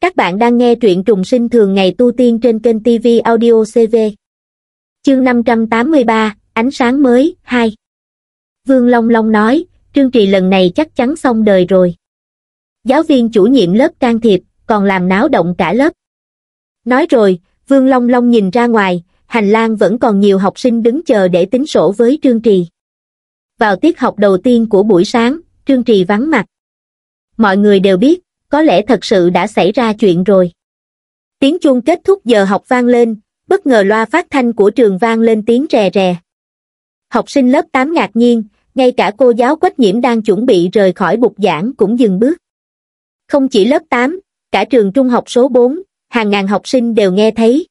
Các bạn đang nghe truyện trùng sinh thường ngày tu tiên trên kênh TV Audio CV. Chương 583, Ánh sáng mới, 2. Vương Long Long nói, trương trì lần này chắc chắn xong đời rồi. Giáo viên chủ nhiệm lớp can thiệp, còn làm náo động cả lớp. Nói rồi, Vương Long Long nhìn ra ngoài, hành lang vẫn còn nhiều học sinh đứng chờ để tính sổ với trương trì. Vào tiết học đầu tiên của buổi sáng, trương trì vắng mặt. Mọi người đều biết, có lẽ thật sự đã xảy ra chuyện rồi tiếng chuông kết thúc giờ học vang lên bất ngờ loa phát thanh của trường vang lên tiếng rè rè học sinh lớp tám ngạc nhiên ngay cả cô giáo quách nhiễm đang chuẩn bị rời khỏi bục giảng cũng dừng bước không chỉ lớp tám cả trường trung học số bốn hàng ngàn học sinh đều nghe thấy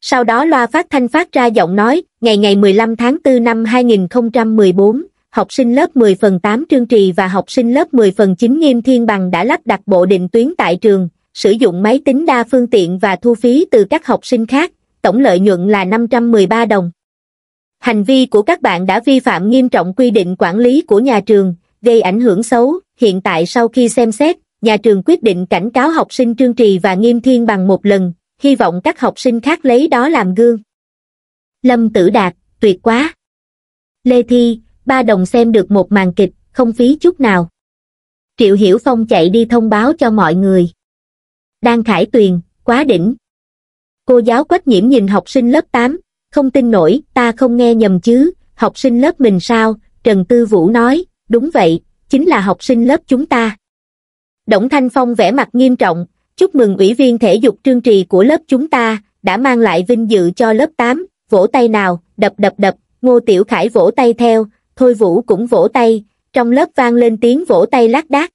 sau đó loa phát thanh phát ra giọng nói ngày ngày 15 tháng 4 năm 2014, học sinh lớp 10 phần 8 Trương Trì và học sinh lớp 10 phần 9 Nghiêm Thiên Bằng đã lắp đặt bộ định tuyến tại trường, sử dụng máy tính đa phương tiện và thu phí từ các học sinh khác, tổng lợi nhuận là 513 đồng. Hành vi của các bạn đã vi phạm nghiêm trọng quy định quản lý của nhà trường, gây ảnh hưởng xấu, hiện tại sau khi xem xét, nhà trường quyết định cảnh cáo học sinh Trương Trì và Nghiêm Thiên Bằng một lần, hy vọng các học sinh khác lấy đó làm gương. Lâm Tử Đạt, tuyệt quá! Lê Thi, ba đồng xem được một màn kịch, không phí chút nào. Triệu Hiểu Phong chạy đi thông báo cho mọi người. Đang khải tuyền, quá đỉnh. Cô giáo quách nhiễm nhìn học sinh lớp 8, không tin nổi, ta không nghe nhầm chứ, học sinh lớp mình sao, Trần Tư Vũ nói, đúng vậy, chính là học sinh lớp chúng ta. Đổng Thanh Phong vẽ mặt nghiêm trọng, chúc mừng ủy viên thể dục trương trì của lớp chúng ta, đã mang lại vinh dự cho lớp 8, vỗ tay nào, đập đập đập, Ngô Tiểu Khải vỗ tay theo, Thôi Vũ cũng vỗ tay, trong lớp vang lên tiếng vỗ tay lác đác.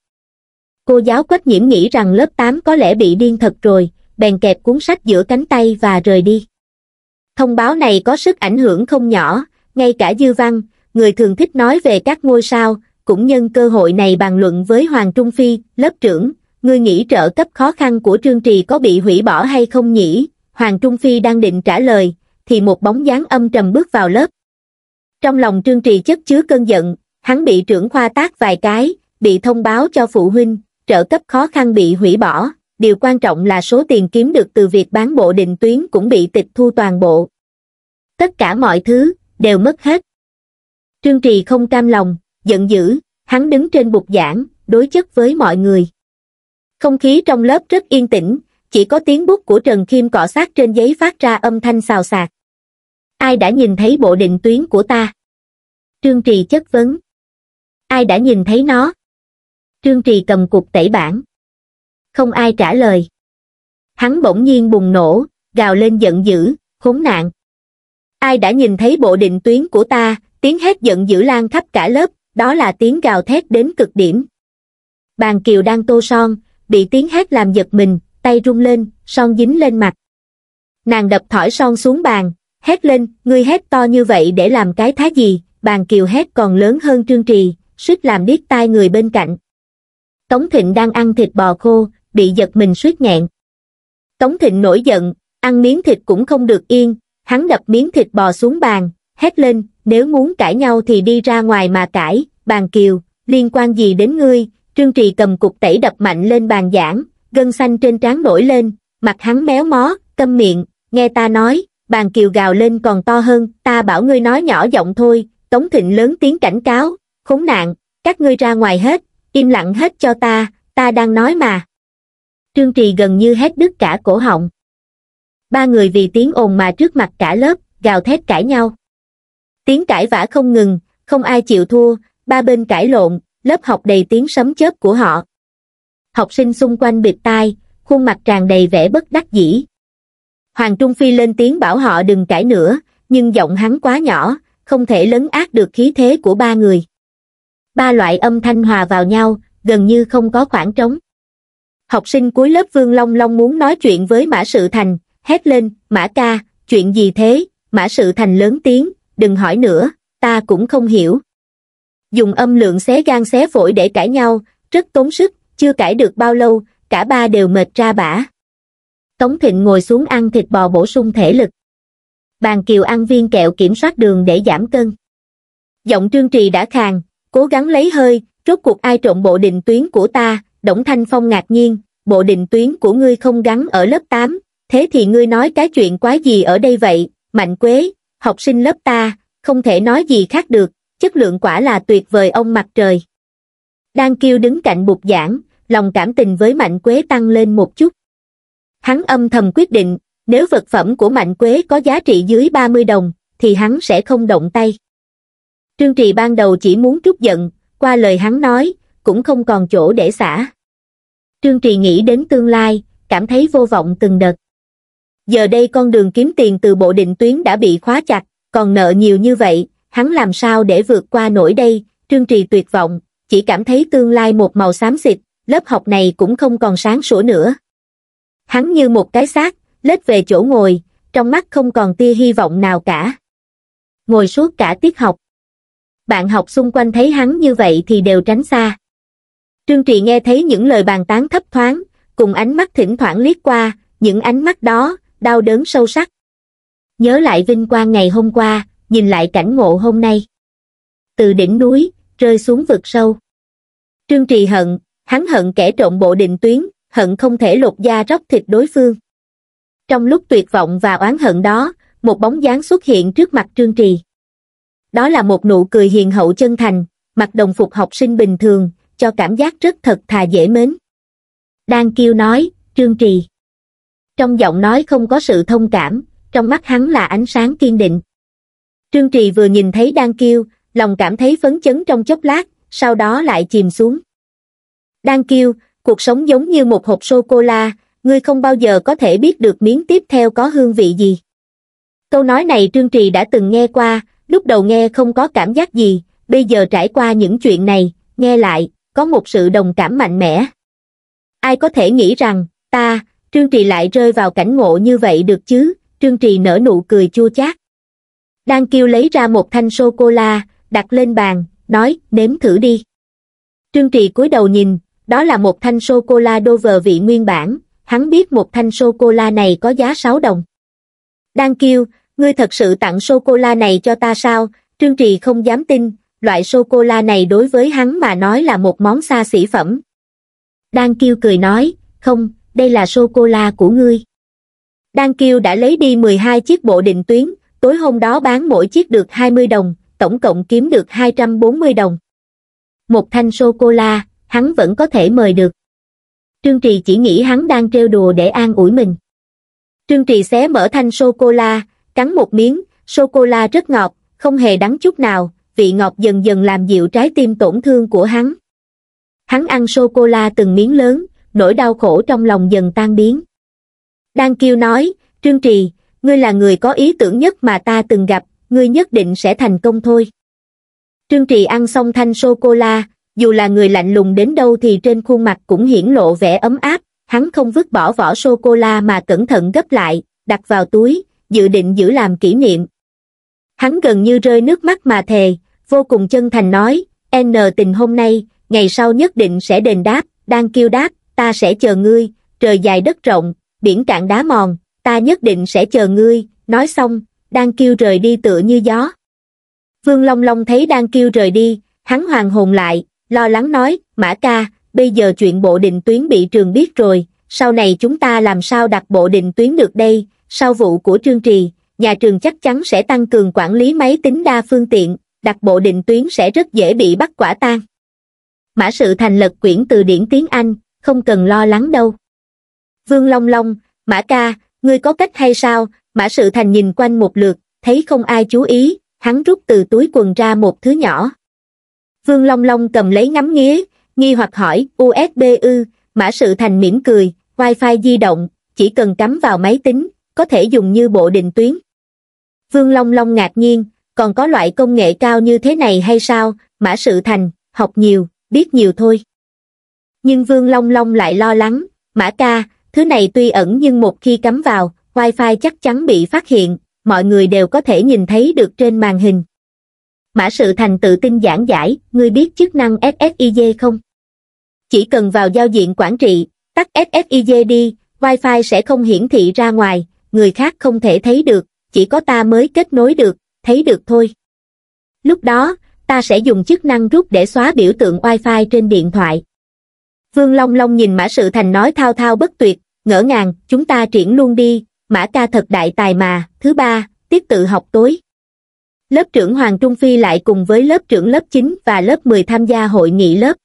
Cô giáo Quách Nhiễm nghĩ rằng lớp 8 có lẽ bị điên thật rồi, bèn kẹp cuốn sách giữa cánh tay và rời đi. Thông báo này có sức ảnh hưởng không nhỏ, ngay cả Dư Văn, người thường thích nói về các ngôi sao, cũng nhân cơ hội này bàn luận với Hoàng Trung Phi, lớp trưởng, người nghĩ trợ cấp khó khăn của Trương Trì có bị hủy bỏ hay không nhỉ? Hoàng Trung Phi đang định trả lời, thì một bóng dáng âm trầm bước vào lớp. Trong lòng Trương Trì chất chứa cơn giận, hắn bị trưởng khoa tác vài cái, bị thông báo cho phụ huynh, trợ cấp khó khăn bị hủy bỏ, điều quan trọng là số tiền kiếm được từ việc bán bộ định tuyến cũng bị tịch thu toàn bộ. Tất cả mọi thứ, đều mất hết. Trương Trì không cam lòng, giận dữ, hắn đứng trên bục giảng, đối chất với mọi người. Không khí trong lớp rất yên tĩnh, chỉ có tiếng bút của Trần Kim cọ sát trên giấy phát ra âm thanh xào xạc ai đã nhìn thấy bộ định tuyến của ta? Trương Trì chất vấn. Ai đã nhìn thấy nó? Trương Trì cầm cục tẩy bản. Không ai trả lời. Hắn bỗng nhiên bùng nổ, gào lên giận dữ, khốn nạn. Ai đã nhìn thấy bộ định tuyến của ta, tiếng hét giận dữ lan khắp cả lớp, đó là tiếng gào thét đến cực điểm. Bàn Kiều đang tô son, bị tiếng hét làm giật mình, tay rung lên, son dính lên mặt. Nàng đập thỏi son xuống bàn, hét lên ngươi hét to như vậy để làm cái thá gì bàn kiều hét còn lớn hơn trương trì suýt làm điếc tai người bên cạnh tống thịnh đang ăn thịt bò khô bị giật mình suýt nghẹn tống thịnh nổi giận ăn miếng thịt cũng không được yên hắn đập miếng thịt bò xuống bàn hét lên nếu muốn cãi nhau thì đi ra ngoài mà cãi bàn kiều liên quan gì đến ngươi trương trì cầm cục tẩy đập mạnh lên bàn giảng gân xanh trên trán nổi lên mặt hắn méo mó câm miệng nghe ta nói bàn kiều gào lên còn to hơn ta bảo ngươi nói nhỏ giọng thôi tống thịnh lớn tiếng cảnh cáo khốn nạn các ngươi ra ngoài hết im lặng hết cho ta ta đang nói mà trương trì gần như hét đứt cả cổ họng ba người vì tiếng ồn mà trước mặt cả lớp gào thét cãi nhau tiếng cãi vã không ngừng không ai chịu thua ba bên cãi lộn lớp học đầy tiếng sấm chớp của họ học sinh xung quanh bịt tai khuôn mặt tràn đầy vẻ bất đắc dĩ hoàng trung phi lên tiếng bảo họ đừng cãi nữa nhưng giọng hắn quá nhỏ không thể lấn át được khí thế của ba người ba loại âm thanh hòa vào nhau gần như không có khoảng trống học sinh cuối lớp vương long long muốn nói chuyện với mã sự thành hét lên mã ca chuyện gì thế mã sự thành lớn tiếng đừng hỏi nữa ta cũng không hiểu dùng âm lượng xé gan xé phổi để cãi nhau rất tốn sức chưa cãi được bao lâu cả ba đều mệt ra bã. Tống Thịnh ngồi xuống ăn thịt bò bổ sung thể lực. Bàn Kiều ăn viên kẹo kiểm soát đường để giảm cân. Giọng Trương Trì đã khàn, cố gắng lấy hơi, rốt cuộc ai trộm bộ định tuyến của ta, Đổng Thanh Phong ngạc nhiên, bộ định tuyến của ngươi không gắn ở lớp 8, thế thì ngươi nói cái chuyện quái gì ở đây vậy, Mạnh Quế, học sinh lớp ta, không thể nói gì khác được, chất lượng quả là tuyệt vời ông mặt trời. Đan Kiêu đứng cạnh bục giảng, lòng cảm tình với Mạnh Quế tăng lên một chút. Hắn âm thầm quyết định, nếu vật phẩm của Mạnh Quế có giá trị dưới 30 đồng, thì hắn sẽ không động tay. Trương Trì ban đầu chỉ muốn trút giận, qua lời hắn nói, cũng không còn chỗ để xả. Trương Trì nghĩ đến tương lai, cảm thấy vô vọng từng đợt. Giờ đây con đường kiếm tiền từ bộ định tuyến đã bị khóa chặt, còn nợ nhiều như vậy, hắn làm sao để vượt qua nổi đây, Trương Trì tuyệt vọng, chỉ cảm thấy tương lai một màu xám xịt, lớp học này cũng không còn sáng sủa nữa hắn như một cái xác lết về chỗ ngồi trong mắt không còn tia hy vọng nào cả ngồi suốt cả tiết học bạn học xung quanh thấy hắn như vậy thì đều tránh xa trương trì nghe thấy những lời bàn tán thấp thoáng cùng ánh mắt thỉnh thoảng liếc qua những ánh mắt đó đau đớn sâu sắc nhớ lại vinh quang ngày hôm qua nhìn lại cảnh ngộ hôm nay từ đỉnh núi rơi xuống vực sâu trương trì hận hắn hận kẻ trộn bộ định tuyến hận không thể lột da róc thịt đối phương. Trong lúc tuyệt vọng và oán hận đó, một bóng dáng xuất hiện trước mặt Trương Trì. Đó là một nụ cười hiền hậu chân thành, mặc đồng phục học sinh bình thường, cho cảm giác rất thật thà dễ mến. Đang kêu nói, Trương Trì. Trong giọng nói không có sự thông cảm, trong mắt hắn là ánh sáng kiên định. Trương Trì vừa nhìn thấy Đan kêu, lòng cảm thấy phấn chấn trong chốc lát, sau đó lại chìm xuống. Đan kêu cuộc sống giống như một hộp sô-cô-la, ngươi không bao giờ có thể biết được miếng tiếp theo có hương vị gì. Câu nói này Trương Trì đã từng nghe qua, lúc đầu nghe không có cảm giác gì, bây giờ trải qua những chuyện này, nghe lại, có một sự đồng cảm mạnh mẽ. Ai có thể nghĩ rằng, ta, Trương Trì lại rơi vào cảnh ngộ như vậy được chứ, Trương Trì nở nụ cười chua chát. Đang kêu lấy ra một thanh sô-cô-la, đặt lên bàn, nói, nếm thử đi. Trương Trì cúi đầu nhìn, đó là một thanh sô-cô-la Dover vị nguyên bản, hắn biết một thanh sô-cô-la này có giá 6 đồng. Đang kêu, ngươi thật sự tặng sô-cô-la này cho ta sao, Trương Trì không dám tin, loại sô-cô-la này đối với hắn mà nói là một món xa xỉ phẩm. Đang kêu cười nói, không, đây là sô-cô-la của ngươi. Đang kêu đã lấy đi 12 chiếc bộ định tuyến, tối hôm đó bán mỗi chiếc được 20 đồng, tổng cộng kiếm được 240 đồng. Một thanh sô-cô-la, hắn vẫn có thể mời được. Trương Trì chỉ nghĩ hắn đang trêu đùa để an ủi mình. Trương Trì xé mở thanh sô-cô-la, cắn một miếng, sô-cô-la rất ngọt, không hề đắng chút nào, vị ngọt dần dần làm dịu trái tim tổn thương của hắn. Hắn ăn sô-cô-la từng miếng lớn, nỗi đau khổ trong lòng dần tan biến. Đan Kiêu nói, Trương Trì, ngươi là người có ý tưởng nhất mà ta từng gặp, ngươi nhất định sẽ thành công thôi. Trương Trì ăn xong thanh sô-cô-la, dù là người lạnh lùng đến đâu thì trên khuôn mặt cũng hiển lộ vẻ ấm áp, hắn không vứt bỏ vỏ sô-cô-la mà cẩn thận gấp lại, đặt vào túi, dự định giữ làm kỷ niệm. Hắn gần như rơi nước mắt mà thề, vô cùng chân thành nói, N tình hôm nay, ngày sau nhất định sẽ đền đáp, đang kêu đáp, ta sẽ chờ ngươi, trời dài đất rộng, biển cạn đá mòn, ta nhất định sẽ chờ ngươi, nói xong, đang kêu rời đi tựa như gió. Vương Long Long thấy đang kêu rời đi, hắn hoàng hồn lại, lo lắng nói mã ca bây giờ chuyện bộ định tuyến bị trường biết rồi sau này chúng ta làm sao đặt bộ định tuyến được đây sau vụ của trương trì nhà trường chắc chắn sẽ tăng cường quản lý máy tính đa phương tiện đặt bộ định tuyến sẽ rất dễ bị bắt quả tang mã sự thành lật quyển từ điển tiếng anh không cần lo lắng đâu vương long long mã ca ngươi có cách hay sao mã sự thành nhìn quanh một lượt thấy không ai chú ý hắn rút từ túi quần ra một thứ nhỏ vương long long cầm lấy ngắm nghía nghi hoặc hỏi usb ư mã sự thành mỉm cười Wi-Fi di động chỉ cần cắm vào máy tính có thể dùng như bộ định tuyến vương long long ngạc nhiên còn có loại công nghệ cao như thế này hay sao mã sự thành học nhiều biết nhiều thôi nhưng vương long long lại lo lắng mã ca thứ này tuy ẩn nhưng một khi cắm vào Wi-Fi chắc chắn bị phát hiện mọi người đều có thể nhìn thấy được trên màn hình Mã Sự Thành tự tin giảng giải, ngươi biết chức năng SSID không? Chỉ cần vào giao diện quản trị, tắt SSID đi, Wi-Fi sẽ không hiển thị ra ngoài, người khác không thể thấy được, chỉ có ta mới kết nối được, thấy được thôi. Lúc đó, ta sẽ dùng chức năng rút để xóa biểu tượng Wi-Fi trên điện thoại. Vương Long Long nhìn Mã Sự Thành nói thao thao bất tuyệt, ngỡ ngàng, chúng ta triển luôn đi, Mã ca thật đại tài mà, thứ ba, tiếp tự học tối lớp trưởng Hoàng Trung Phi lại cùng với lớp trưởng lớp 9 và lớp 10 tham gia hội nghị lớp.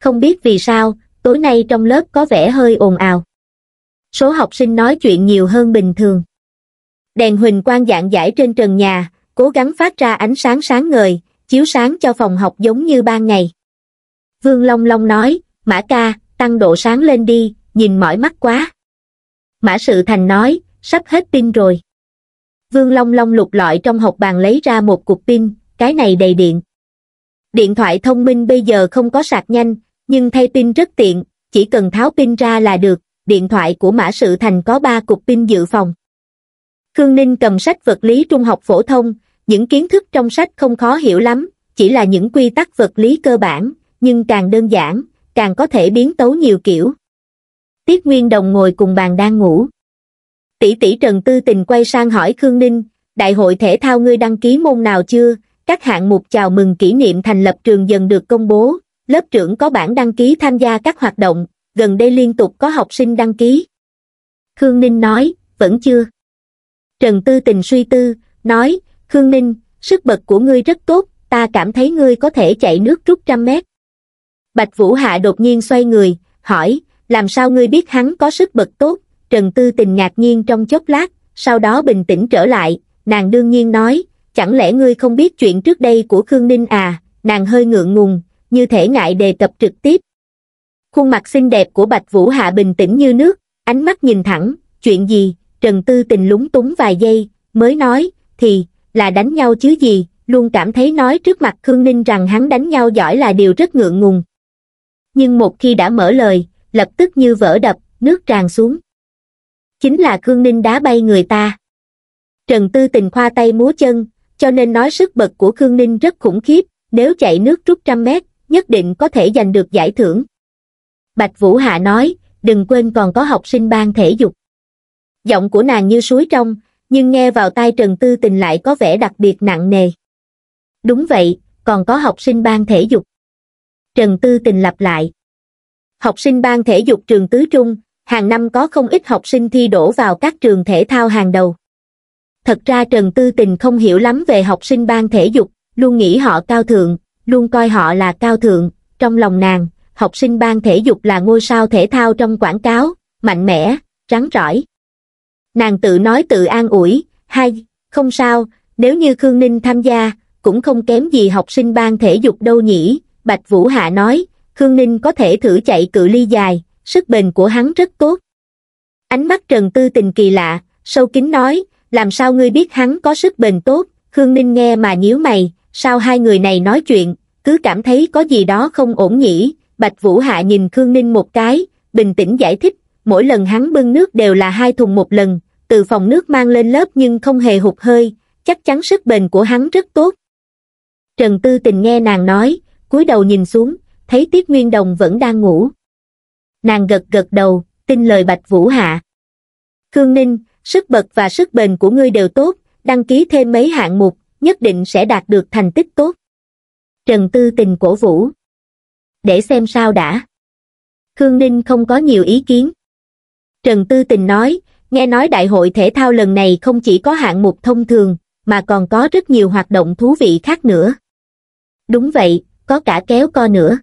Không biết vì sao, tối nay trong lớp có vẻ hơi ồn ào. Số học sinh nói chuyện nhiều hơn bình thường. Đèn huỳnh quang dạng giải trên trần nhà, cố gắng phát ra ánh sáng sáng ngời, chiếu sáng cho phòng học giống như ban ngày. Vương Long Long nói, Mã ca, tăng độ sáng lên đi, nhìn mỏi mắt quá. Mã Sự Thành nói, sắp hết pin rồi. Vương Long Long lục lọi trong hộp bàn lấy ra một cục pin, cái này đầy điện. Điện thoại thông minh bây giờ không có sạc nhanh, nhưng thay pin rất tiện, chỉ cần tháo pin ra là được, điện thoại của Mã Sự Thành có 3 cục pin dự phòng. Khương Ninh cầm sách vật lý trung học phổ thông, những kiến thức trong sách không khó hiểu lắm, chỉ là những quy tắc vật lý cơ bản, nhưng càng đơn giản, càng có thể biến tấu nhiều kiểu. Tiết Nguyên Đồng ngồi cùng bàn đang ngủ tỷ tỷ Trần Tư Tình quay sang hỏi Khương Ninh, đại hội thể thao ngươi đăng ký môn nào chưa? Các hạng mục chào mừng kỷ niệm thành lập trường dần được công bố, lớp trưởng có bản đăng ký tham gia các hoạt động, gần đây liên tục có học sinh đăng ký. Khương Ninh nói, vẫn chưa. Trần Tư Tình suy tư, nói, Khương Ninh, sức bật của ngươi rất tốt, ta cảm thấy ngươi có thể chạy nước rút trăm mét. Bạch Vũ Hạ đột nhiên xoay người, hỏi, làm sao ngươi biết hắn có sức bật tốt? Trần Tư Tình ngạc nhiên trong chốc lát, sau đó bình tĩnh trở lại, nàng đương nhiên nói, chẳng lẽ ngươi không biết chuyện trước đây của Khương Ninh à, nàng hơi ngượng ngùng, như thể ngại đề tập trực tiếp. Khuôn mặt xinh đẹp của Bạch Vũ Hạ bình tĩnh như nước, ánh mắt nhìn thẳng, chuyện gì, Trần Tư Tình lúng túng vài giây, mới nói, thì, là đánh nhau chứ gì, luôn cảm thấy nói trước mặt Khương Ninh rằng hắn đánh nhau giỏi là điều rất ngượng ngùng. Nhưng một khi đã mở lời, lập tức như vỡ đập, nước tràn xuống chính là Khương Ninh đá bay người ta. Trần Tư Tình khoa tay múa chân, cho nên nói sức bật của Khương Ninh rất khủng khiếp, nếu chạy nước rút trăm mét, nhất định có thể giành được giải thưởng. Bạch Vũ Hạ nói, đừng quên còn có học sinh ban thể dục. Giọng của nàng như suối trong, nhưng nghe vào tai Trần Tư Tình lại có vẻ đặc biệt nặng nề. Đúng vậy, còn có học sinh ban thể dục. Trần Tư Tình lặp lại. Học sinh ban thể dục trường tứ trung, hàng năm có không ít học sinh thi đổ vào các trường thể thao hàng đầu. Thật ra Trần Tư Tình không hiểu lắm về học sinh ban thể dục, luôn nghĩ họ cao thượng, luôn coi họ là cao thượng, trong lòng nàng, học sinh ban thể dục là ngôi sao thể thao trong quảng cáo, mạnh mẽ, rắn rỏi. Nàng tự nói tự an ủi, hay, không sao, nếu như Khương Ninh tham gia, cũng không kém gì học sinh ban thể dục đâu nhỉ, Bạch Vũ Hạ nói, Khương Ninh có thể thử chạy cự ly dài, sức bền của hắn rất tốt. Ánh mắt Trần Tư tình kỳ lạ, sâu kín nói, làm sao ngươi biết hắn có sức bền tốt, Khương Ninh nghe mà nhíu mày, sao hai người này nói chuyện, cứ cảm thấy có gì đó không ổn nhỉ, Bạch Vũ Hạ nhìn Khương Ninh một cái, bình tĩnh giải thích, mỗi lần hắn bưng nước đều là hai thùng một lần, từ phòng nước mang lên lớp nhưng không hề hụt hơi, chắc chắn sức bền của hắn rất tốt. Trần Tư Tình nghe nàng nói, cúi đầu nhìn xuống, thấy Tiết Nguyên Đồng vẫn đang ngủ nàng gật gật đầu, tin lời Bạch Vũ Hạ. Khương Ninh, sức bật và sức bền của ngươi đều tốt, đăng ký thêm mấy hạng mục, nhất định sẽ đạt được thành tích tốt. Trần Tư Tình cổ vũ. Để xem sao đã. Khương Ninh không có nhiều ý kiến. Trần Tư Tình nói, nghe nói đại hội thể thao lần này không chỉ có hạng mục thông thường, mà còn có rất nhiều hoạt động thú vị khác nữa. Đúng vậy, có cả kéo co nữa.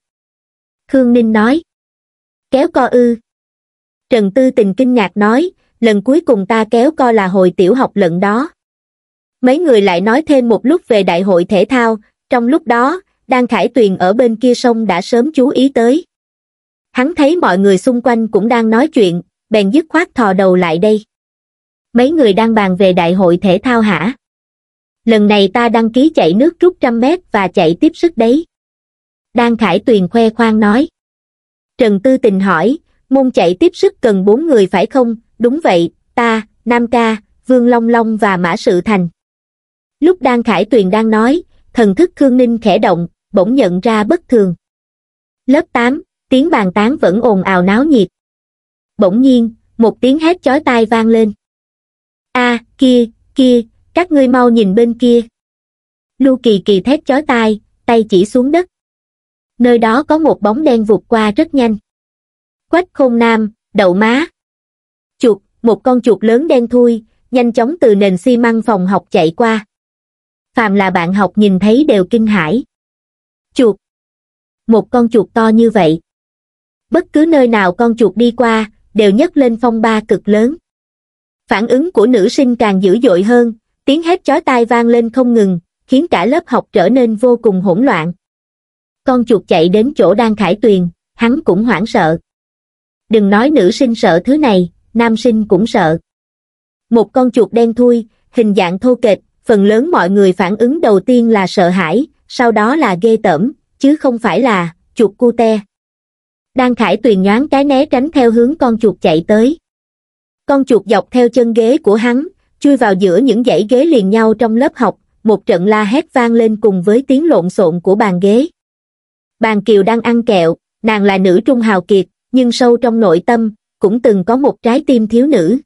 Khương Ninh nói kéo co ư trần tư tình kinh ngạc nói lần cuối cùng ta kéo co là hồi tiểu học lận đó mấy người lại nói thêm một lúc về đại hội thể thao trong lúc đó đang khải tuyền ở bên kia sông đã sớm chú ý tới hắn thấy mọi người xung quanh cũng đang nói chuyện bèn dứt khoát thò đầu lại đây mấy người đang bàn về đại hội thể thao hả lần này ta đăng ký chạy nước rút trăm mét và chạy tiếp sức đấy đan khải tuyền khoe khoang nói Trần Tư Tình hỏi, môn chạy tiếp sức cần bốn người phải không? Đúng vậy, ta, Nam Ca, Vương Long Long và Mã Sự Thành. Lúc đang Khải Tuyền đang nói, thần thức Khương Ninh khẽ động, bỗng nhận ra bất thường. Lớp 8, tiếng bàn tán vẫn ồn ào náo nhiệt. Bỗng nhiên, một tiếng hét chói tai vang lên. a kia, kia, các ngươi mau nhìn bên kia. Lưu Kỳ Kỳ thét chói tai, tay chỉ xuống đất nơi đó có một bóng đen vụt qua rất nhanh. Quách khôn nam, đậu má. Chuột, một con chuột lớn đen thui, nhanh chóng từ nền xi măng phòng học chạy qua. Phàm là bạn học nhìn thấy đều kinh hãi. Chuột. Một con chuột to như vậy. Bất cứ nơi nào con chuột đi qua, đều nhấc lên phong ba cực lớn. Phản ứng của nữ sinh càng dữ dội hơn, tiếng hét chói tai vang lên không ngừng, khiến cả lớp học trở nên vô cùng hỗn loạn con chuột chạy đến chỗ đang khải tuyền, hắn cũng hoảng sợ. Đừng nói nữ sinh sợ thứ này, nam sinh cũng sợ. Một con chuột đen thui, hình dạng thô kệch, phần lớn mọi người phản ứng đầu tiên là sợ hãi, sau đó là ghê tởm, chứ không phải là chuột cu te. Đang khải tuyền nhoáng cái né tránh theo hướng con chuột chạy tới. Con chuột dọc theo chân ghế của hắn, chui vào giữa những dãy ghế liền nhau trong lớp học, một trận la hét vang lên cùng với tiếng lộn xộn của bàn ghế. Bàn Kiều đang ăn kẹo, nàng là nữ trung hào kiệt, nhưng sâu trong nội tâm, cũng từng có một trái tim thiếu nữ.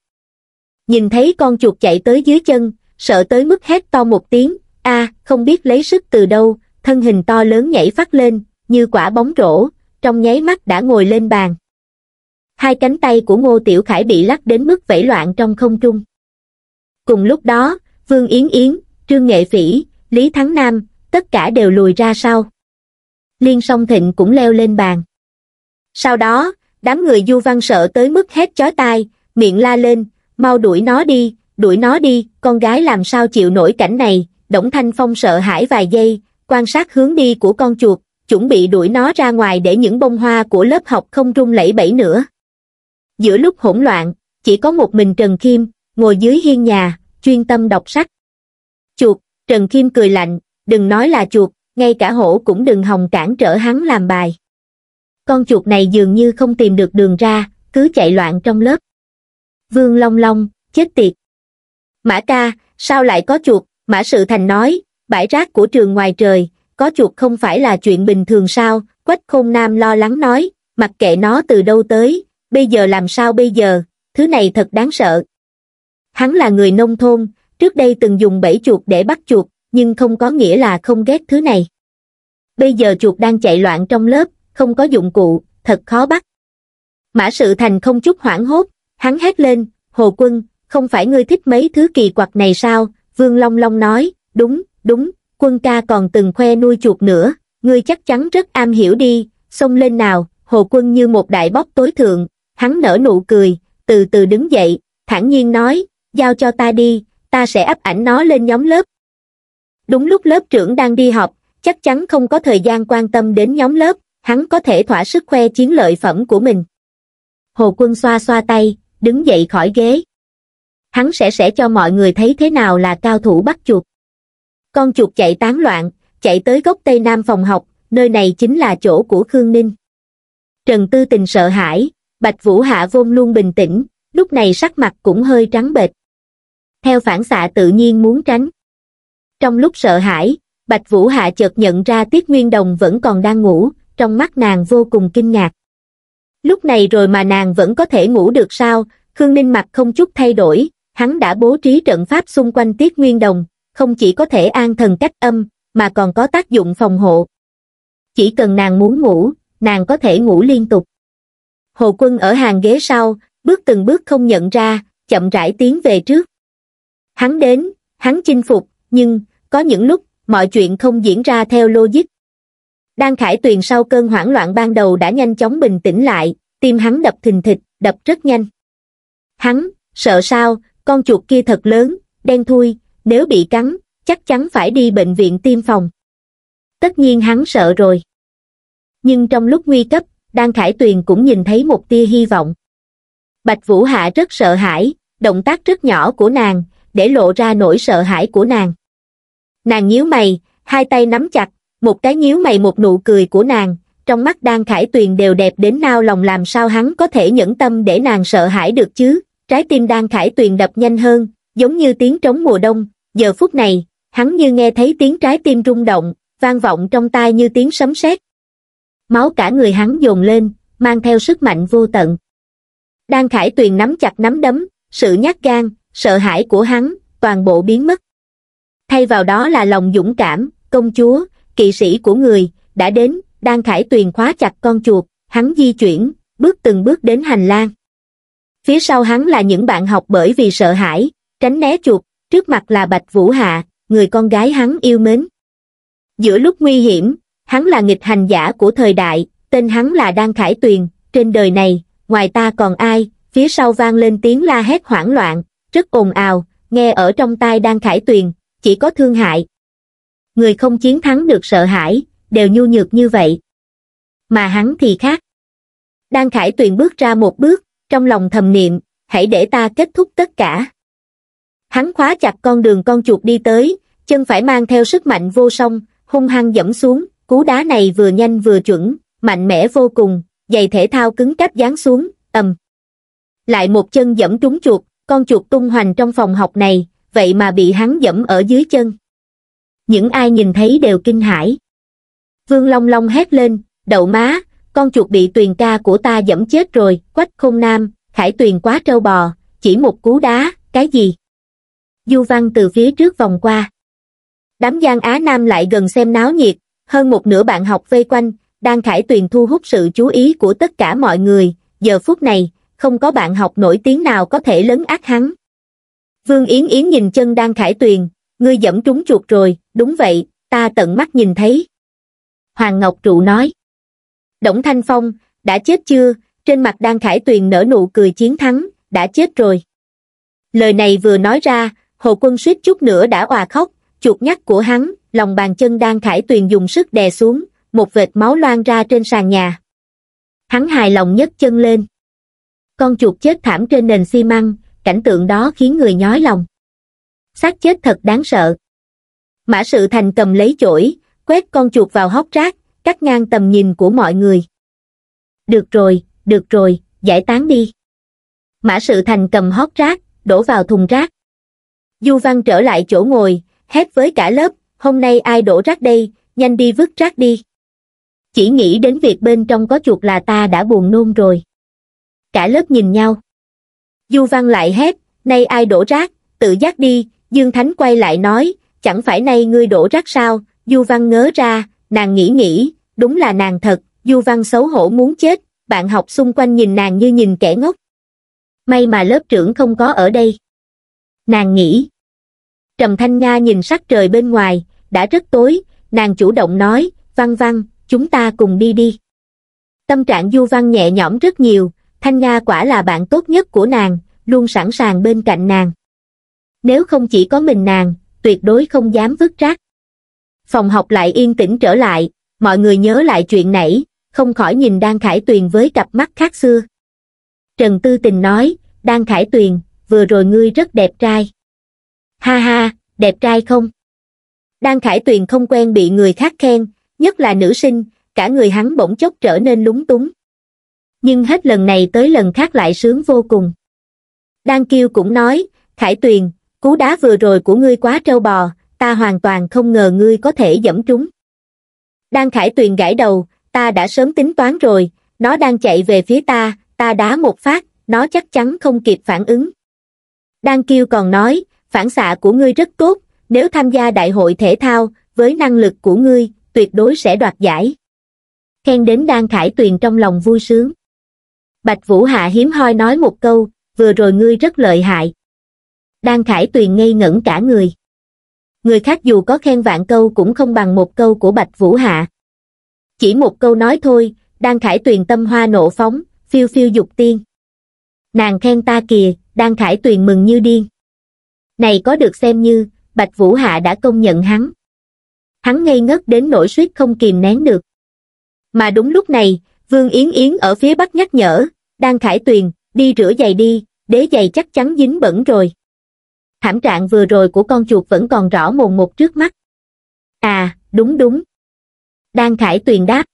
Nhìn thấy con chuột chạy tới dưới chân, sợ tới mức hét to một tiếng, a không biết lấy sức từ đâu, thân hình to lớn nhảy phát lên, như quả bóng rổ, trong nháy mắt đã ngồi lên bàn. Hai cánh tay của Ngô Tiểu Khải bị lắc đến mức vẫy loạn trong không trung. Cùng lúc đó, Vương Yến Yến, Trương Nghệ Phỉ, Lý Thắng Nam, tất cả đều lùi ra sau. Liên Song Thịnh cũng leo lên bàn. Sau đó, đám người du văn sợ tới mức hét chói tai, miệng la lên, mau đuổi nó đi, đuổi nó đi, con gái làm sao chịu nổi cảnh này, Đổng Thanh Phong sợ hãi vài giây, quan sát hướng đi của con chuột, chuẩn bị đuổi nó ra ngoài để những bông hoa của lớp học không rung lẫy bẫy nữa. Giữa lúc hỗn loạn, chỉ có một mình Trần Kim, ngồi dưới hiên nhà, chuyên tâm đọc sách. Chuột, Trần Kim cười lạnh, đừng nói là chuột, ngay cả hổ cũng đừng hòng cản trở hắn làm bài. Con chuột này dường như không tìm được đường ra, cứ chạy loạn trong lớp. Vương Long Long, chết tiệt. Mã ca, sao lại có chuột, Mã Sự Thành nói, bãi rác của trường ngoài trời, có chuột không phải là chuyện bình thường sao, Quách Khôn Nam lo lắng nói, mặc kệ nó từ đâu tới, bây giờ làm sao bây giờ, thứ này thật đáng sợ. Hắn là người nông thôn, trước đây từng dùng bẫy chuột để bắt chuột, nhưng không có nghĩa là không ghét thứ này bây giờ chuột đang chạy loạn trong lớp không có dụng cụ thật khó bắt mã sự thành không chút hoảng hốt hắn hét lên hồ quân không phải ngươi thích mấy thứ kỳ quặc này sao vương long long nói đúng đúng quân ca còn từng khoe nuôi chuột nữa ngươi chắc chắn rất am hiểu đi xông lên nào hồ quân như một đại bóp tối thượng hắn nở nụ cười từ từ đứng dậy thản nhiên nói giao cho ta đi ta sẽ ấp ảnh nó lên nhóm lớp đúng lúc lớp trưởng đang đi học chắc chắn không có thời gian quan tâm đến nhóm lớp hắn có thể thỏa sức khoe chiến lợi phẩm của mình hồ quân xoa xoa tay đứng dậy khỏi ghế hắn sẽ sẽ cho mọi người thấy thế nào là cao thủ bắt chuột con chuột chạy tán loạn chạy tới góc tây nam phòng học nơi này chính là chỗ của khương ninh trần tư tình sợ hãi bạch vũ hạ vôn luôn bình tĩnh lúc này sắc mặt cũng hơi trắng bệch theo phản xạ tự nhiên muốn tránh trong lúc sợ hãi bạch vũ hạ chợt nhận ra tiết nguyên đồng vẫn còn đang ngủ trong mắt nàng vô cùng kinh ngạc lúc này rồi mà nàng vẫn có thể ngủ được sao khương ninh mặt không chút thay đổi hắn đã bố trí trận pháp xung quanh tiết nguyên đồng không chỉ có thể an thần cách âm mà còn có tác dụng phòng hộ chỉ cần nàng muốn ngủ nàng có thể ngủ liên tục hồ quân ở hàng ghế sau bước từng bước không nhận ra chậm rãi tiến về trước hắn đến hắn chinh phục nhưng có những lúc mọi chuyện không diễn ra theo logic đan khải tuyền sau cơn hoảng loạn ban đầu đã nhanh chóng bình tĩnh lại tim hắn đập thình thịch đập rất nhanh hắn sợ sao con chuột kia thật lớn đen thui nếu bị cắn chắc chắn phải đi bệnh viện tiêm phòng tất nhiên hắn sợ rồi nhưng trong lúc nguy cấp đan khải tuyền cũng nhìn thấy một tia hy vọng bạch vũ hạ rất sợ hãi động tác rất nhỏ của nàng để lộ ra nỗi sợ hãi của nàng nàng nhíu mày hai tay nắm chặt một cái nhíu mày một nụ cười của nàng trong mắt đan khải tuyền đều đẹp đến nao lòng làm sao hắn có thể nhẫn tâm để nàng sợ hãi được chứ trái tim đan khải tuyền đập nhanh hơn giống như tiếng trống mùa đông giờ phút này hắn như nghe thấy tiếng trái tim rung động vang vọng trong tai như tiếng sấm sét máu cả người hắn dồn lên mang theo sức mạnh vô tận đan khải tuyền nắm chặt nắm đấm sự nhát gan sợ hãi của hắn toàn bộ biến mất thay vào đó là lòng dũng cảm, công chúa, kỵ sĩ của người, đã đến, đang khải tuyền khóa chặt con chuột, hắn di chuyển, bước từng bước đến hành lang. Phía sau hắn là những bạn học bởi vì sợ hãi, tránh né chuột, trước mặt là Bạch Vũ Hạ, người con gái hắn yêu mến. Giữa lúc nguy hiểm, hắn là nghịch hành giả của thời đại, tên hắn là Đan Khải Tuyền, trên đời này, ngoài ta còn ai, phía sau vang lên tiếng la hét hoảng loạn, rất ồn ào, nghe ở trong tai Đan Khải Tuyền, chỉ có thương hại. Người không chiến thắng được sợ hãi, đều nhu nhược như vậy. Mà hắn thì khác. Đan Khải Tuyền bước ra một bước, trong lòng thầm niệm, hãy để ta kết thúc tất cả. Hắn khóa chặt con đường con chuột đi tới, chân phải mang theo sức mạnh vô song, hung hăng dẫm xuống, cú đá này vừa nhanh vừa chuẩn, mạnh mẽ vô cùng, giày thể thao cứng cáp giáng xuống, ầm. Lại một chân dẫm trúng chuột, con chuột tung hoành trong phòng học này, vậy mà bị hắn dẫm ở dưới chân. Những ai nhìn thấy đều kinh hãi. Vương Long Long hét lên, đậu má, con chuột bị tuyền ca của ta dẫm chết rồi, quách không nam, khải tuyền quá trâu bò, chỉ một cú đá, cái gì? Du văn từ phía trước vòng qua. Đám Giang Á Nam lại gần xem náo nhiệt, hơn một nửa bạn học vây quanh, đang khải tuyền thu hút sự chú ý của tất cả mọi người, giờ phút này, không có bạn học nổi tiếng nào có thể lấn át hắn. Vương Yến Yến nhìn chân đang khải tuyền, ngươi dẫm trúng chuột rồi, đúng vậy, ta tận mắt nhìn thấy. Hoàng Ngọc Trụ nói. Đổng Thanh Phong, đã chết chưa? Trên mặt đang khải tuyền nở nụ cười chiến thắng, đã chết rồi. Lời này vừa nói ra, Hồ Quân suýt chút nữa đã òa khóc, chuột nhắt của hắn, lòng bàn chân đang khải tuyền dùng sức đè xuống, một vệt máu loang ra trên sàn nhà. Hắn hài lòng nhấc chân lên. Con chuột chết thảm trên nền xi măng, cảnh tượng đó khiến người nhói lòng. xác chết thật đáng sợ. Mã sự thành cầm lấy chổi, quét con chuột vào hốc rác, cắt ngang tầm nhìn của mọi người. Được rồi, được rồi, giải tán đi. Mã sự thành cầm hốc rác, đổ vào thùng rác. Du Văn trở lại chỗ ngồi, hét với cả lớp, hôm nay ai đổ rác đây, nhanh đi vứt rác đi. Chỉ nghĩ đến việc bên trong có chuột là ta đã buồn nôn rồi. Cả lớp nhìn nhau. Du Văn lại hét, nay ai đổ rác, tự giác đi, Dương Thánh quay lại nói, chẳng phải nay ngươi đổ rác sao, Du Văn ngớ ra, nàng nghĩ nghĩ, đúng là nàng thật, Du Văn xấu hổ muốn chết, bạn học xung quanh nhìn nàng như nhìn kẻ ngốc. May mà lớp trưởng không có ở đây. Nàng nghĩ. Trầm Thanh Nga nhìn sắc trời bên ngoài, đã rất tối, nàng chủ động nói, Văn Văn, chúng ta cùng đi đi. Tâm trạng Du Văn nhẹ nhõm rất nhiều, Thanh Nga quả là bạn tốt nhất của nàng, luôn sẵn sàng bên cạnh nàng. Nếu không chỉ có mình nàng, tuyệt đối không dám vứt rác. Phòng học lại yên tĩnh trở lại, mọi người nhớ lại chuyện nãy, không khỏi nhìn Đan Khải Tuyền với cặp mắt khác xưa. Trần Tư Tình nói, Đan Khải Tuyền, vừa rồi ngươi rất đẹp trai. Ha ha, đẹp trai không? Đan Khải Tuyền không quen bị người khác khen, nhất là nữ sinh, cả người hắn bỗng chốc trở nên lúng túng nhưng hết lần này tới lần khác lại sướng vô cùng. Đan Kiêu cũng nói, Khải Tuyền, cú đá vừa rồi của ngươi quá trâu bò, ta hoàn toàn không ngờ ngươi có thể dẫm trúng. Đan Khải Tuyền gãi đầu, ta đã sớm tính toán rồi, nó đang chạy về phía ta, ta đá một phát, nó chắc chắn không kịp phản ứng. Đan Kiêu còn nói, phản xạ của ngươi rất tốt, nếu tham gia đại hội thể thao, với năng lực của ngươi, tuyệt đối sẽ đoạt giải. Khen đến Đan Khải Tuyền trong lòng vui sướng. Bạch Vũ Hạ hiếm hoi nói một câu, vừa rồi ngươi rất lợi hại. Đan Khải Tuyền ngây ngẩn cả người. Người khác dù có khen vạn câu cũng không bằng một câu của Bạch Vũ Hạ. Chỉ một câu nói thôi, Đan Khải Tuyền tâm hoa nộ phóng, phiêu phiêu dục tiên. Nàng khen ta kìa, Đan Khải Tuyền mừng như điên. Này có được xem như, Bạch Vũ Hạ đã công nhận hắn. Hắn ngây ngất đến nỗi suýt không kìm nén được. Mà đúng lúc này, Vương Yến Yến ở phía bắc nhắc nhở, đang khải tuyền, đi rửa giày đi, đế giày chắc chắn dính bẩn rồi. Thảm trạng vừa rồi của con chuột vẫn còn rõ mồn một trước mắt. À, đúng đúng. Đang khải tuyền đáp.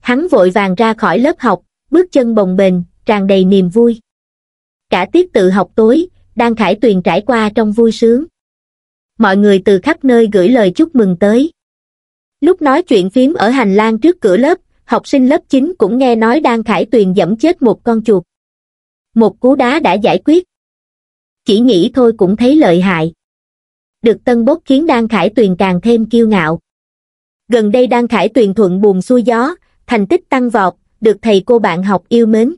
Hắn vội vàng ra khỏi lớp học, bước chân bồng bềnh, tràn đầy niềm vui. Cả tiết tự học tối, đang khải tuyền trải qua trong vui sướng. Mọi người từ khắp nơi gửi lời chúc mừng tới. Lúc nói chuyện phím ở hành lang trước cửa lớp, học sinh lớp 9 cũng nghe nói Đang Khải Tuyền dẫm chết một con chuột. Một cú đá đã giải quyết. Chỉ nghĩ thôi cũng thấy lợi hại. Được tân bốc khiến Đan Khải Tuyền càng thêm kiêu ngạo. Gần đây Đan Khải Tuyền thuận buồn xuôi gió, thành tích tăng vọt, được thầy cô bạn học yêu mến.